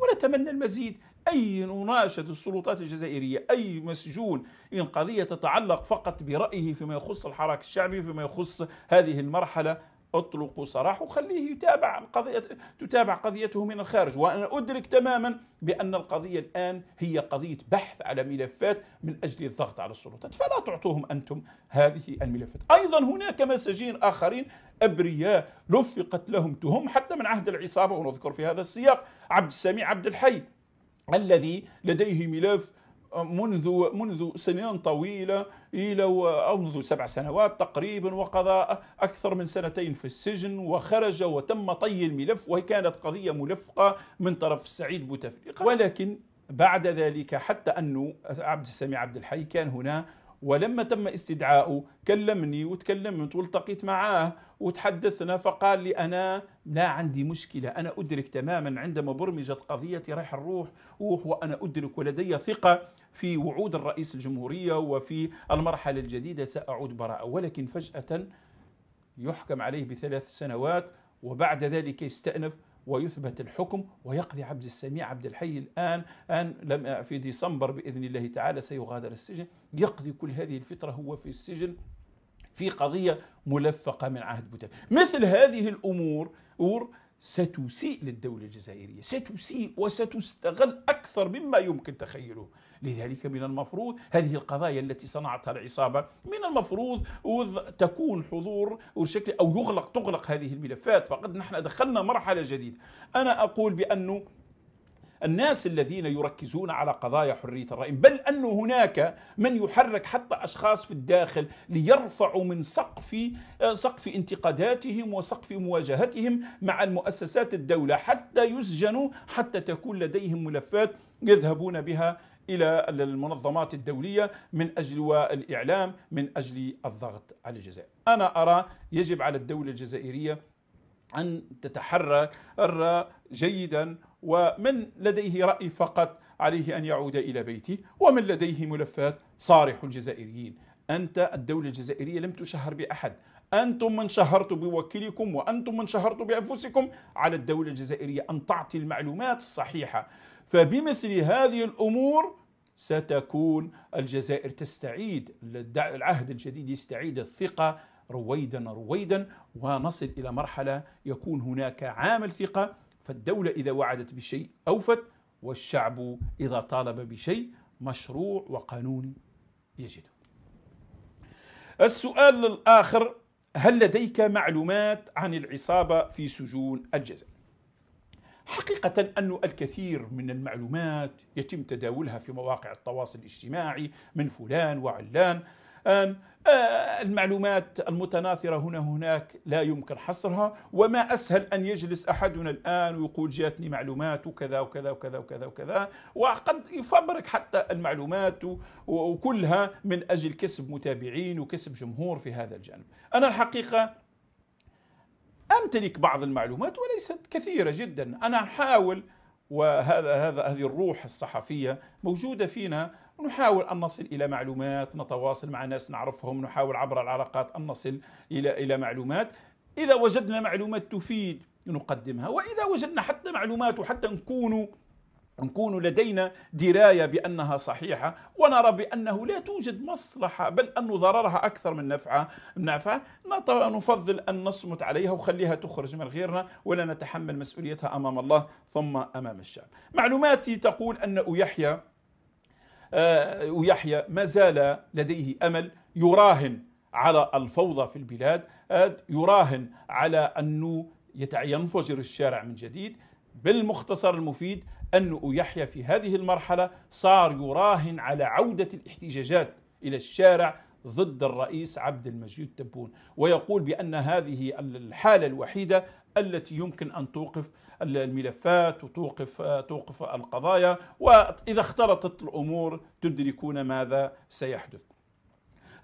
ونتمنى المزيد أي نناشد السلطات الجزائرية أي مسجون إن قضية تتعلق فقط برأيه فيما يخص الحراك الشعبي فيما يخص هذه المرحلة اطلقوا سراحه وخليه يتابع قضية تتابع قضيته من الخارج وأنا أدرك تماما بأن القضية الآن هي قضية بحث على ملفات من أجل الضغط على السلطات فلا تعطوهم أنتم هذه الملفات أيضا هناك مساجين آخرين أبرياء لفقت لهم تهم حتى من عهد العصابة ونذكر في هذا السياق عبد السميع عبد الحي الذي لديه ملف منذ منذ سنين طويلة إلى أو منذ سبع سنوات تقريبا وقضى أكثر من سنتين في السجن وخرج وتم طي الملف وهي كانت قضية ملفقة من طرف سعيد بوتفليقة ولكن بعد ذلك حتى أنه عبد السميع عبد الحي كان هنا ولما تم استدعائه كلمني وتكلمت والتقيت معاه وتحدثنا فقال لي أنا لا عندي مشكلة أنا أدرك تماما عندما برمجت قضية رايح الروح وأنا أدرك ولدي ثقة في وعود الرئيس الجمهورية وفي المرحلة الجديدة سأعود براءة ولكن فجأة يحكم عليه بثلاث سنوات وبعد ذلك يستأنف ويثبت الحكم ويقضي عبد السميع عبد الحي الآن أن لم آه، في ديسمبر بإذن الله تعالى سيغادر السجن يقضي كل هذه الفترة هو في السجن في قضية ملفقة من عهد بوتفليقة مثل هذه الأمور ستسيء للدولة الجزائرية ستسيء وستستغل أكثر مما يمكن تخيله لذلك من المفروض هذه القضايا التي صنعتها العصابة من المفروض تكون حضور وشكل أو يغلق تغلق هذه الملفات فقد نحن دخلنا مرحلة جديدة أنا أقول بأنه الناس الذين يركزون على قضايا حرية الرأي بل أن هناك من يحرك حتى أشخاص في الداخل ليرفعوا من سقف آه، سقف انتقاداتهم وسقف مواجهتهم مع المؤسسات الدولة حتى يسجنوا حتى تكون لديهم ملفات يذهبون بها إلى المنظمات الدولية من أجل الإعلام من أجل الضغط على الجزائر أنا أرى يجب على الدولة الجزائرية أن تتحرك جيدا ومن لديه رأي فقط عليه أن يعود إلى بيته ومن لديه ملفات صارح الجزائريين أنت الدولة الجزائرية لم تشهر بأحد أنتم من شهرت بوكلكم وأنتم من شهرتوا بأنفسكم على الدولة الجزائرية أن تعطي المعلومات الصحيحة فبمثل هذه الأمور ستكون الجزائر تستعيد العهد الجديد يستعيد الثقة رويدا رويدا ونصل إلى مرحلة يكون هناك عامل ثقة فالدولة إذا وعدت بشيء أوفت والشعب إذا طالب بشيء مشروع وقانوني يجده السؤال الآخر هل لديك معلومات عن العصابة في سجون الجزائر؟ حقيقة أن الكثير من المعلومات يتم تداولها في مواقع التواصل الاجتماعي من فلان وعلان أن آه، المعلومات المتناثرة هنا هناك لا يمكن حصرها وما أسهل أن يجلس أحدنا الآن ويقول جاتني معلومات وكذا وكذا وكذا وكذا وكذا وقد يفبرك حتى المعلومات وكلها من أجل كسب متابعين وكسب جمهور في هذا الجانب أنا الحقيقة أمتلك بعض المعلومات وليست كثيرة جدا أنا أحاول وهذا هذا هذه الروح الصحفية موجودة فينا ونحاول أن نصل إلى معلومات نتواصل مع ناس نعرفهم نحاول عبر العلاقات أن نصل إلى إلى معلومات إذا وجدنا معلومات تفيد نقدمها وإذا وجدنا حتى معلومات وحتى نكون نكون لدينا دراية بأنها صحيحة ونرى بأنه لا توجد مصلحة بل أن ضررها أكثر من نفعها نفع نفضل أن نصمت عليها وخليها تخرج من غيرنا ولا نتحمل مسؤوليتها أمام الله ثم أمام الشعب معلوماتي تقول أن يحيى آه، ويحيى ما زال لديه امل يراهن على الفوضى في البلاد آه، يراهن على انه ينفجر الشارع من جديد بالمختصر المفيد أن يحيى في هذه المرحلة صار يراهن على عودة الاحتجاجات إلى الشارع ضد الرئيس عبد المجيد تبون ويقول بأن هذه الحالة الوحيدة التي يمكن أن توقف الملفات وتوقف آه، توقف القضايا واذا اختلطت الامور تدركون ماذا سيحدث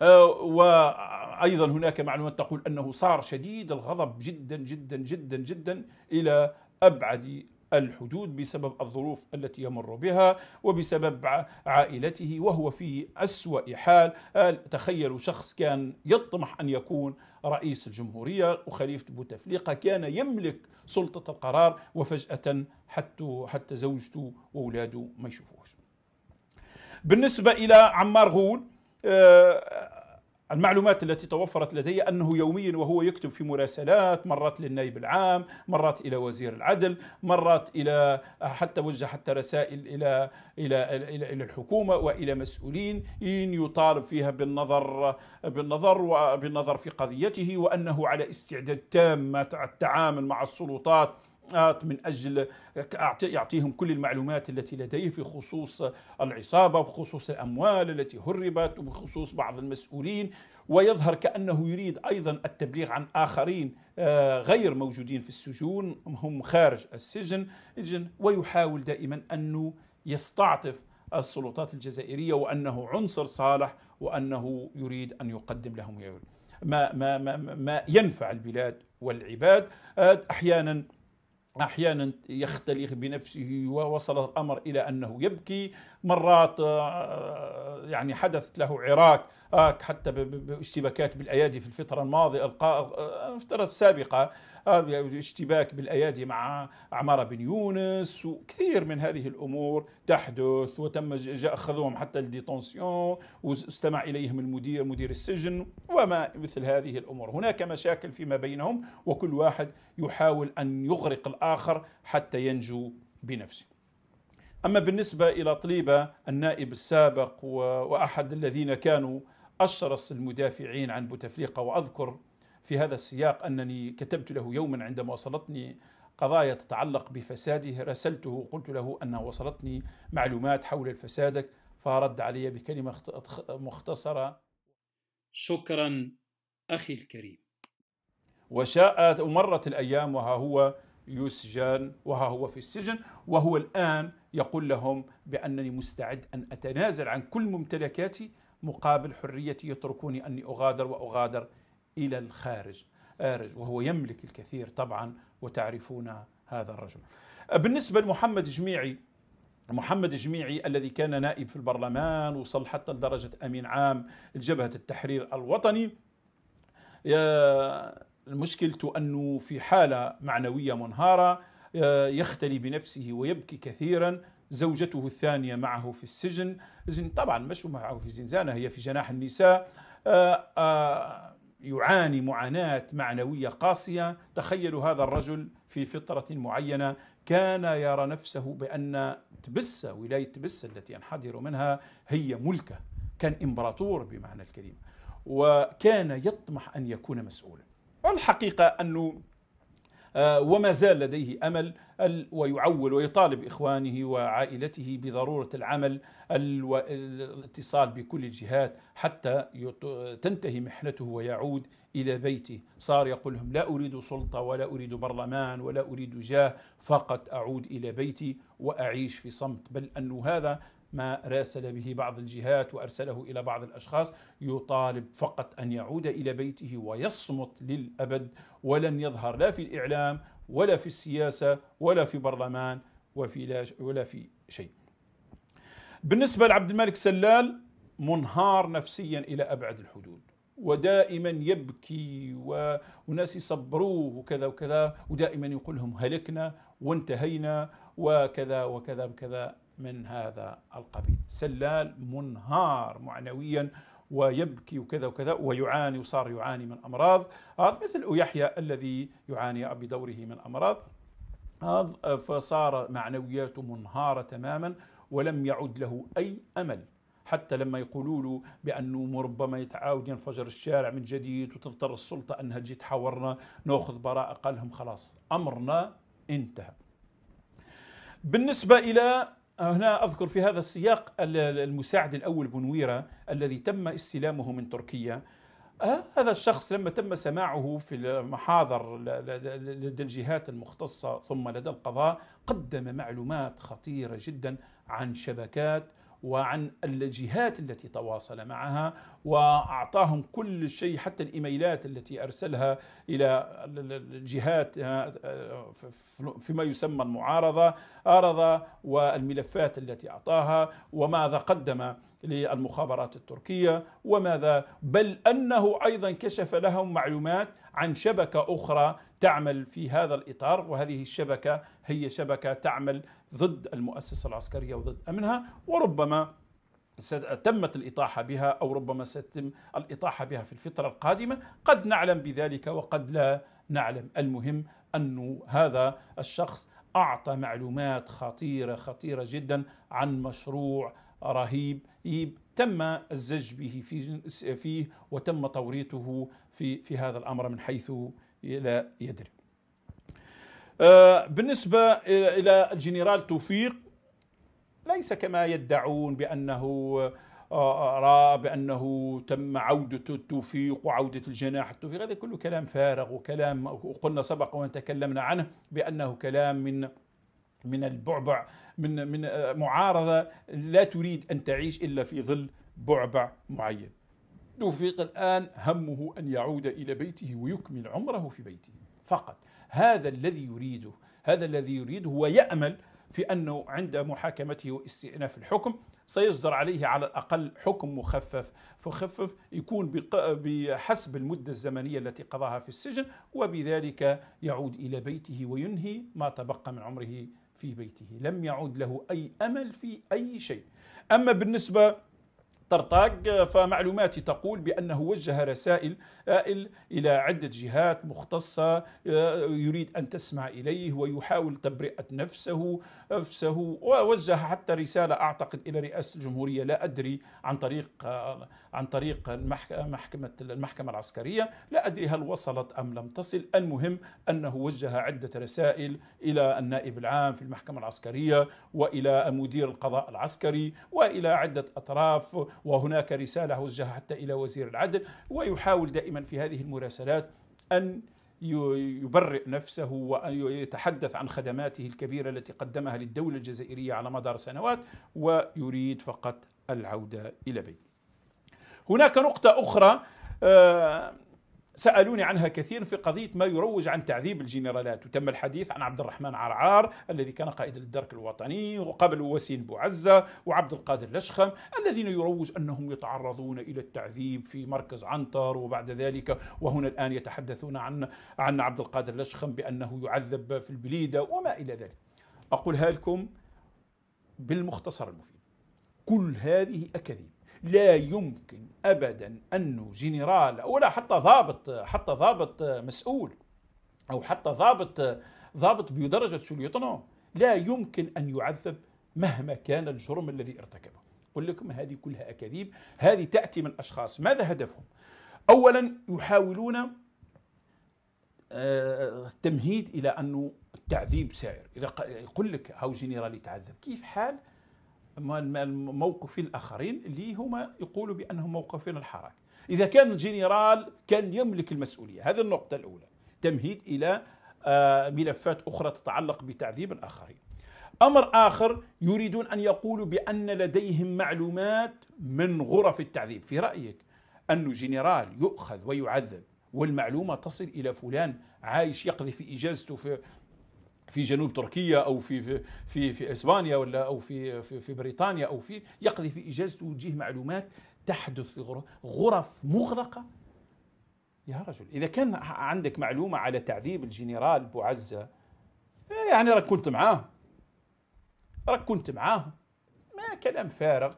آه، وايضا هناك معلومات تقول انه صار شديد الغضب جدا جدا جدا جدا الى ابعد الحدود بسبب الظروف التي يمر بها وبسبب عائلته وهو في أسوأ حال آه، تخيلوا شخص كان يطمح أن يكون رئيس الجمهورية وخليفة بوتفليقة كان يملك سلطة القرار وفجأة حتى, حتى زوجته وأولاده ما يشوفوش بالنسبة إلى عمار غول آه، المعلومات التي توفرت لدي انه يوميا وهو يكتب في مراسلات مرات للنائب العام، مرات الى وزير العدل، مرات الى حتى وجه حتى رسائل الى الى الى, إلى الحكومه والى مسؤولين ان يطالب فيها بالنظر بالنظر وبالنظر في قضيته وانه على استعداد تام التعامل مع السلطات التحقيقات آه، من أجل يعطيهم كل المعلومات التي لديه في خصوص العصابة وخصوص الأموال التي هربت وبخصوص بعض المسؤولين ويظهر كأنه يريد أيضا التبليغ عن آخرين آه، غير موجودين في السجون هم خارج السجن ويحاول دائما أنه يستعطف السلطات الجزائرية وأنه عنصر صالح وأنه يريد أن يقدم لهم ما, ما, ما, ما ينفع البلاد والعباد آه، أحيانا أحيانا يختلي بنفسه ووصل الأمر إلى أنه يبكي مرات آه، يعني حدثت له عراك آه، حتى باشتباكات بالايادي في الفتره الماضيه آه، الفتره السابقه اشتباك بالايادي مع عماره بن يونس وكثير من هذه الامور تحدث وتم اخذوهم حتى الديتونسيون واستمع اليهم المدير مدير السجن وما مثل هذه الامور هناك مشاكل فيما بينهم وكل واحد يحاول ان يغرق الاخر حتى ينجو بنفسه أما بالنسبة إلى طليبة النائب السابق وأحد الذين كانوا أشرس المدافعين عن بوتفليقة وأذكر في هذا السياق أنني كتبت له يوما عندما وصلتني قضايا تتعلق بفساده رسلته قلت له أن وصلتني معلومات حول الفسادك فرد علي بكلمة مختصرة شكرا أخي الكريم وشاءت ومرت الأيام وها هو يسجن وها هو في السجن وهو الآن يقول لهم بأنني مستعد أن أتنازل عن كل ممتلكاتي مقابل حريتي يتركوني أني أغادر وأغادر إلى الخارج آرج وهو يملك الكثير طبعا وتعرفون هذا الرجل بالنسبة لمحمد جميعي محمد جميعي الذي كان نائب في البرلمان وصل حتى لدرجة أمين عام لجبهة التحرير الوطني مشكلته أنه في حالة معنوية منهارة آه، يختلي بنفسه ويبكي كثيرا زوجته الثانية معه في السجن طبعا مش معه في زنزانة هي في جناح النساء آه، آه، يعاني معاناة معنوية قاسية تخيلوا هذا الرجل في فترة معينة كان يرى نفسه بأن تبسة ولاية تبسة التي ينحدر منها هي ملكه كان إمبراطور بمعنى الكلمة وكان يطمح أن يكون مسؤولا والحقيقة أنه آه، وما زال لديه امل ويعول ويطالب اخوانه وعائلته بضروره العمل الاتصال بكل الجهات حتى تنتهي محنته ويعود الى بيته، صار يقول لهم لا اريد سلطه ولا اريد برلمان ولا اريد جاه، فقط اعود الى بيتي واعيش في صمت، بل انه هذا ما راسل به بعض الجهات وارسله الى بعض الاشخاص يطالب فقط ان يعود الى بيته ويصمت للابد ولن يظهر لا في الاعلام ولا في السياسه ولا في برلمان وفي لا ولا في شيء. بالنسبه لعبد الملك سلال منهار نفسيا الى ابعد الحدود ودائما يبكي و... وناس يصبروه وكذا وكذا ودائما يقول لهم هلكنا وانتهينا وكذا وكذا وكذا من هذا القبيل سلال منهار معنويا ويبكي وكذا وكذا ويعاني وصار يعاني من أمراض هذا مثل يحيى الذي يعاني بدوره من أمراض هذا فصار معنوياته منهارة تماما ولم يعد له أي أمل حتى لما يقولوا له بانه ربما يتعاود ينفجر الشارع من جديد وتضطر السلطه انها تجي تحاورنا ناخذ براءه قالهم خلاص امرنا انتهى. بالنسبه الى هنا أذكر في هذا السياق المساعد الأول بنويرة الذي تم استلامه من تركيا آه، هذا الشخص لما تم سماعه في المحاضر لدى الجهات المختصة ثم لدى القضاء قدم معلومات خطيرة جدا عن شبكات وعن الجهات التي تواصل معها واعطاهم كل شيء حتى الايميلات التي ارسلها الى الجهات آه، آه، فيما يسمى المعارضه ارض والملفات التي اعطاها وماذا قدم للمخابرات التركيه وماذا بل انه ايضا كشف لهم معلومات عن شبكه اخرى تعمل في هذا الاطار وهذه الشبكه هي شبكه تعمل ضد المؤسسة العسكرية وضد أمنها وربما تمت الإطاحة بها أو ربما ستتم الإطاحة بها في الفترة القادمة قد نعلم بذلك وقد لا نعلم المهم أن هذا الشخص أعطى معلومات خطيرة خطيرة جدا عن مشروع رهيب تم الزج به فيه وتم توريطه في في هذا الأمر من حيث لا يدري آه، بالنسبة إلى الجنرال توفيق ليس كما يدعون بأنه آه، آه، رأى بأنه تم عودة التوفيق وعودة الجناح التوفيق هذا كله كلام فارغ وكلام وقلنا سبق وتكلمنا عنه بأنه كلام من من البعبع من من معارضة لا تريد أن تعيش إلا في ظل بعبع معين توفيق الآن همه أن يعود إلى بيته ويكمل عمره في بيته فقط هذا الذي يريده هذا الذي يريده ويأمل في أنه عند محاكمته واستئناف الحكم سيصدر عليه على الأقل حكم مخفف فخفف يكون بحسب المدة الزمنية التي قضاها في السجن وبذلك يعود إلى بيته وينهي ما تبقى من عمره في بيته لم يعد له أي أمل في أي شيء أما بالنسبة طرطاق فمعلوماتي تقول بأنه وجه رسائل إلى عدة جهات مختصة آه، يريد أن تسمع إليه ويحاول تبرئة نفسه نفسه ووجه حتى رسالة أعتقد إلى رئاسة الجمهورية لا أدري عن طريق عن طريق محكمة المحكمة العسكرية لا أدري هل وصلت أم لم تصل المهم أنه وجه عدة رسائل إلى النائب العام في المحكمة العسكرية وإلى مدير القضاء العسكري وإلى عدة أطراف وهناك رسالة وجهها حتى إلى وزير العدل ويحاول دائما في هذه المراسلات أن يبرئ نفسه ويتحدث عن خدماته الكبيرة التي قدمها للدولة الجزائرية على مدار سنوات ويريد فقط العودة إلى بيته هناك نقطة أخرى آه، سألوني عنها كثير في قضية ما يروج عن تعذيب الجنرالات وتم الحديث عن عبد الرحمن عرعار الذي كان قائد الدرك الوطني وقبل وسيم بوعزة وعبد القادر لشخم الذين يروج أنهم يتعرضون إلى التعذيب في مركز عنتر وبعد ذلك وهنا الآن يتحدثون عن عن عبد القادر لشخم بأنه يعذب في البليدة وما إلى ذلك أقولها لكم بالمختصر المفيد كل هذه أكاذيب لا يمكن ابدا انه جنرال ولا حتى ضابط حتى ضابط مسؤول او حتى ضابط ضابط بدرجه سوليوتنون لا يمكن ان يعذب مهما كان الجرم الذي ارتكبه اقول لكم هذه كلها اكاذيب هذه تاتي من اشخاص ماذا هدفهم اولا يحاولون التمهيد آه، الى انه التعذيب سائر اذا يقول لك هاو جنرال يتعذب كيف حال موقف الآخرين اللي هما يقولوا بأنهم موقفين الحراك إذا كان الجنرال كان يملك المسؤولية هذه النقطة الأولى تمهيد إلى آه، ملفات أخرى تتعلق بتعذيب الآخرين أمر آخر يريدون أن يقولوا بأن لديهم معلومات من غرف التعذيب في رأيك أن جنرال يؤخذ ويعذب والمعلومة تصل إلى فلان عايش يقضي في إجازته في في جنوب تركيا او في في في, اسبانيا ولا او في في, في بريطانيا او في يقضي في اجازته ويجيه معلومات تحدث في غرف مغلقه يا رجل اذا كان عندك معلومه على تعذيب الجنرال بوعزه إيه يعني راك كنت معاه راك كنت معاه ما كلام فارغ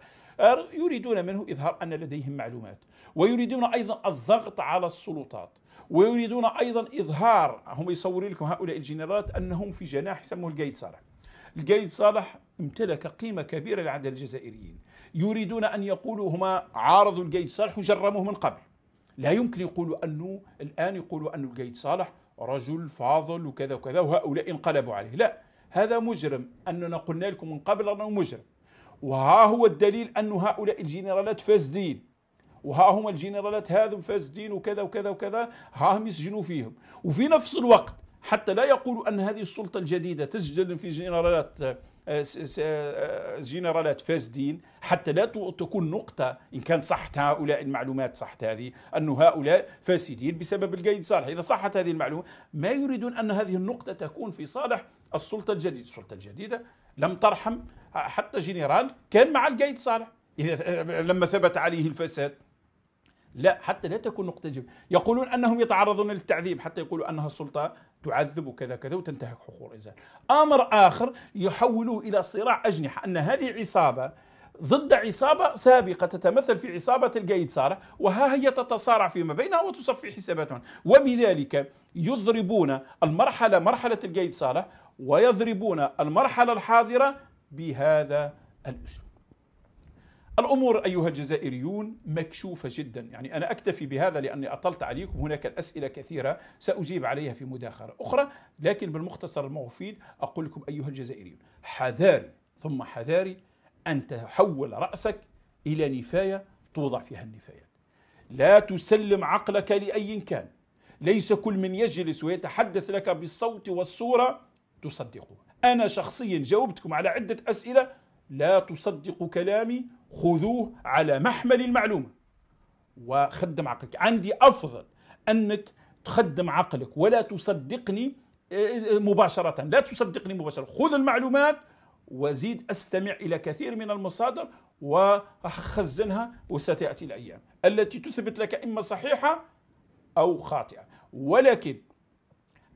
يريدون منه اظهار ان لديهم معلومات ويريدون ايضا الضغط على السلطات ويريدون ايضا اظهار هم يصوروا لكم هؤلاء الجنرالات انهم في جناح يسموه القايد صالح القايد صالح امتلك قيمة كبيرة لعدد الجزائريين يريدون أن يقولوا هما عارضوا القايد صالح وجرموه من قبل لا يمكن يقولوا أنه الآن يقولوا أن القايد صالح رجل فاضل وكذا وكذا وهؤلاء انقلبوا عليه لا هذا مجرم أننا قلنا لكم من قبل أنه مجرم وها هو الدليل أن هؤلاء الجنرالات فاسدين وها هما الجنرالات هذو فاسدين وكذا وكذا وكذا ها هم يسجنوا فيهم وفي نفس الوقت حتى لا يقولوا ان هذه السلطه الجديده تسجن في جنرالات آه، آه، آه، جنرالات فاسدين حتى لا تكون نقطة إن كان صحت هؤلاء المعلومات صحت هذه أن هؤلاء فاسدين بسبب القيد صالح إذا صحت هذه المعلومة ما يريدون أن هذه النقطة تكون في صالح السلطة الجديدة السلطة الجديدة لم ترحم حتى جنرال كان مع القيد صالح إذا لما ثبت عليه الفساد لا حتى لا تكون نقطة جب يقولون أنهم يتعرضون للتعذيب حتى يقولوا أنها السلطة تعذب وكذا كذا وتنتهك حقوق الإنسان أمر آخر يحوله إلى صراع أجنحة أن هذه عصابة ضد عصابة سابقة تتمثل في عصابة القايد سارة وها هي تتصارع فيما بينها وتصفي حساباتهم وبذلك يضربون المرحلة مرحلة القايد سارة ويضربون المرحلة الحاضرة بهذا الأسلوب الأمور أيها الجزائريون مكشوفة جدا يعني أنا أكتفي بهذا لأني أطلت عليكم هناك الأسئلة كثيرة سأجيب عليها في مداخلة أخرى لكن بالمختصر المفيد أقول لكم أيها الجزائريون حذاري ثم حذاري أن تحول رأسك إلى نفاية توضع فيها النفايات لا تسلم عقلك لأي كان ليس كل من يجلس ويتحدث لك بالصوت والصورة تصدقه أنا شخصيا جاوبتكم على عدة أسئلة لا تصدق كلامي خذوه على محمل المعلومه وخدم عقلك عندي افضل انك تخدم عقلك ولا تصدقني آه، مباشره لا تصدقني مباشره خذ المعلومات وزيد استمع الى كثير من المصادر وخزنها وستاتي الايام التي تثبت لك اما صحيحه او خاطئه ولكن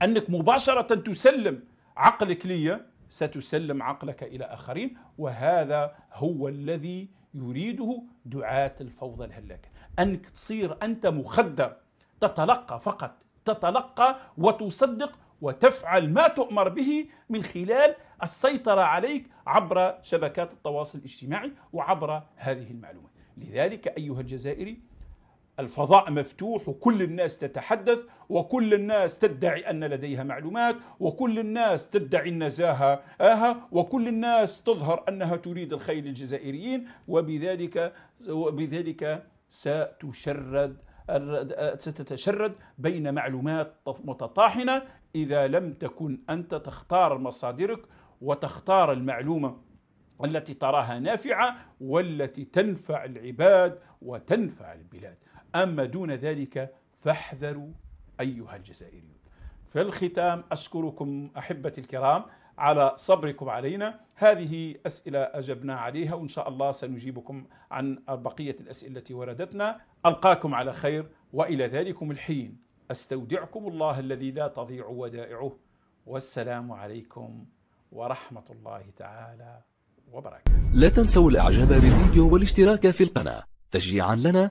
انك مباشره تسلم عقلك لي ستسلم عقلك الى اخرين وهذا هو الذي يريده دعاة الفوضى الهلاكة أنك تصير أنت مخدر تتلقى فقط تتلقى وتصدق وتفعل ما تؤمر به من خلال السيطرة عليك عبر شبكات التواصل الاجتماعي وعبر هذه المعلومات لذلك أيها الجزائري الفضاء مفتوح وكل الناس تتحدث وكل الناس تدعي أن لديها معلومات وكل الناس تدعي النزاهة آها وكل الناس تظهر أنها تريد الخير للجزائريين وبذلك وبذلك ستشرد ستتشرد بين معلومات متطاحنة إذا لم تكن أنت تختار مصادرك وتختار المعلومة التي تراها نافعة والتي تنفع العباد وتنفع البلاد أما دون ذلك فاحذروا أيها الجزائريون في الختام أشكركم أحبتي الكرام على صبركم علينا هذه أسئلة أجبنا عليها وإن شاء الله سنجيبكم عن بقية الأسئلة التي وردتنا ألقاكم على خير وإلى ذلكم الحين أستودعكم الله الذي لا تضيع ودائعه والسلام عليكم ورحمة الله تعالى وبركاته لا تنسوا الإعجاب بالفيديو والاشتراك في القناة تشجيعا لنا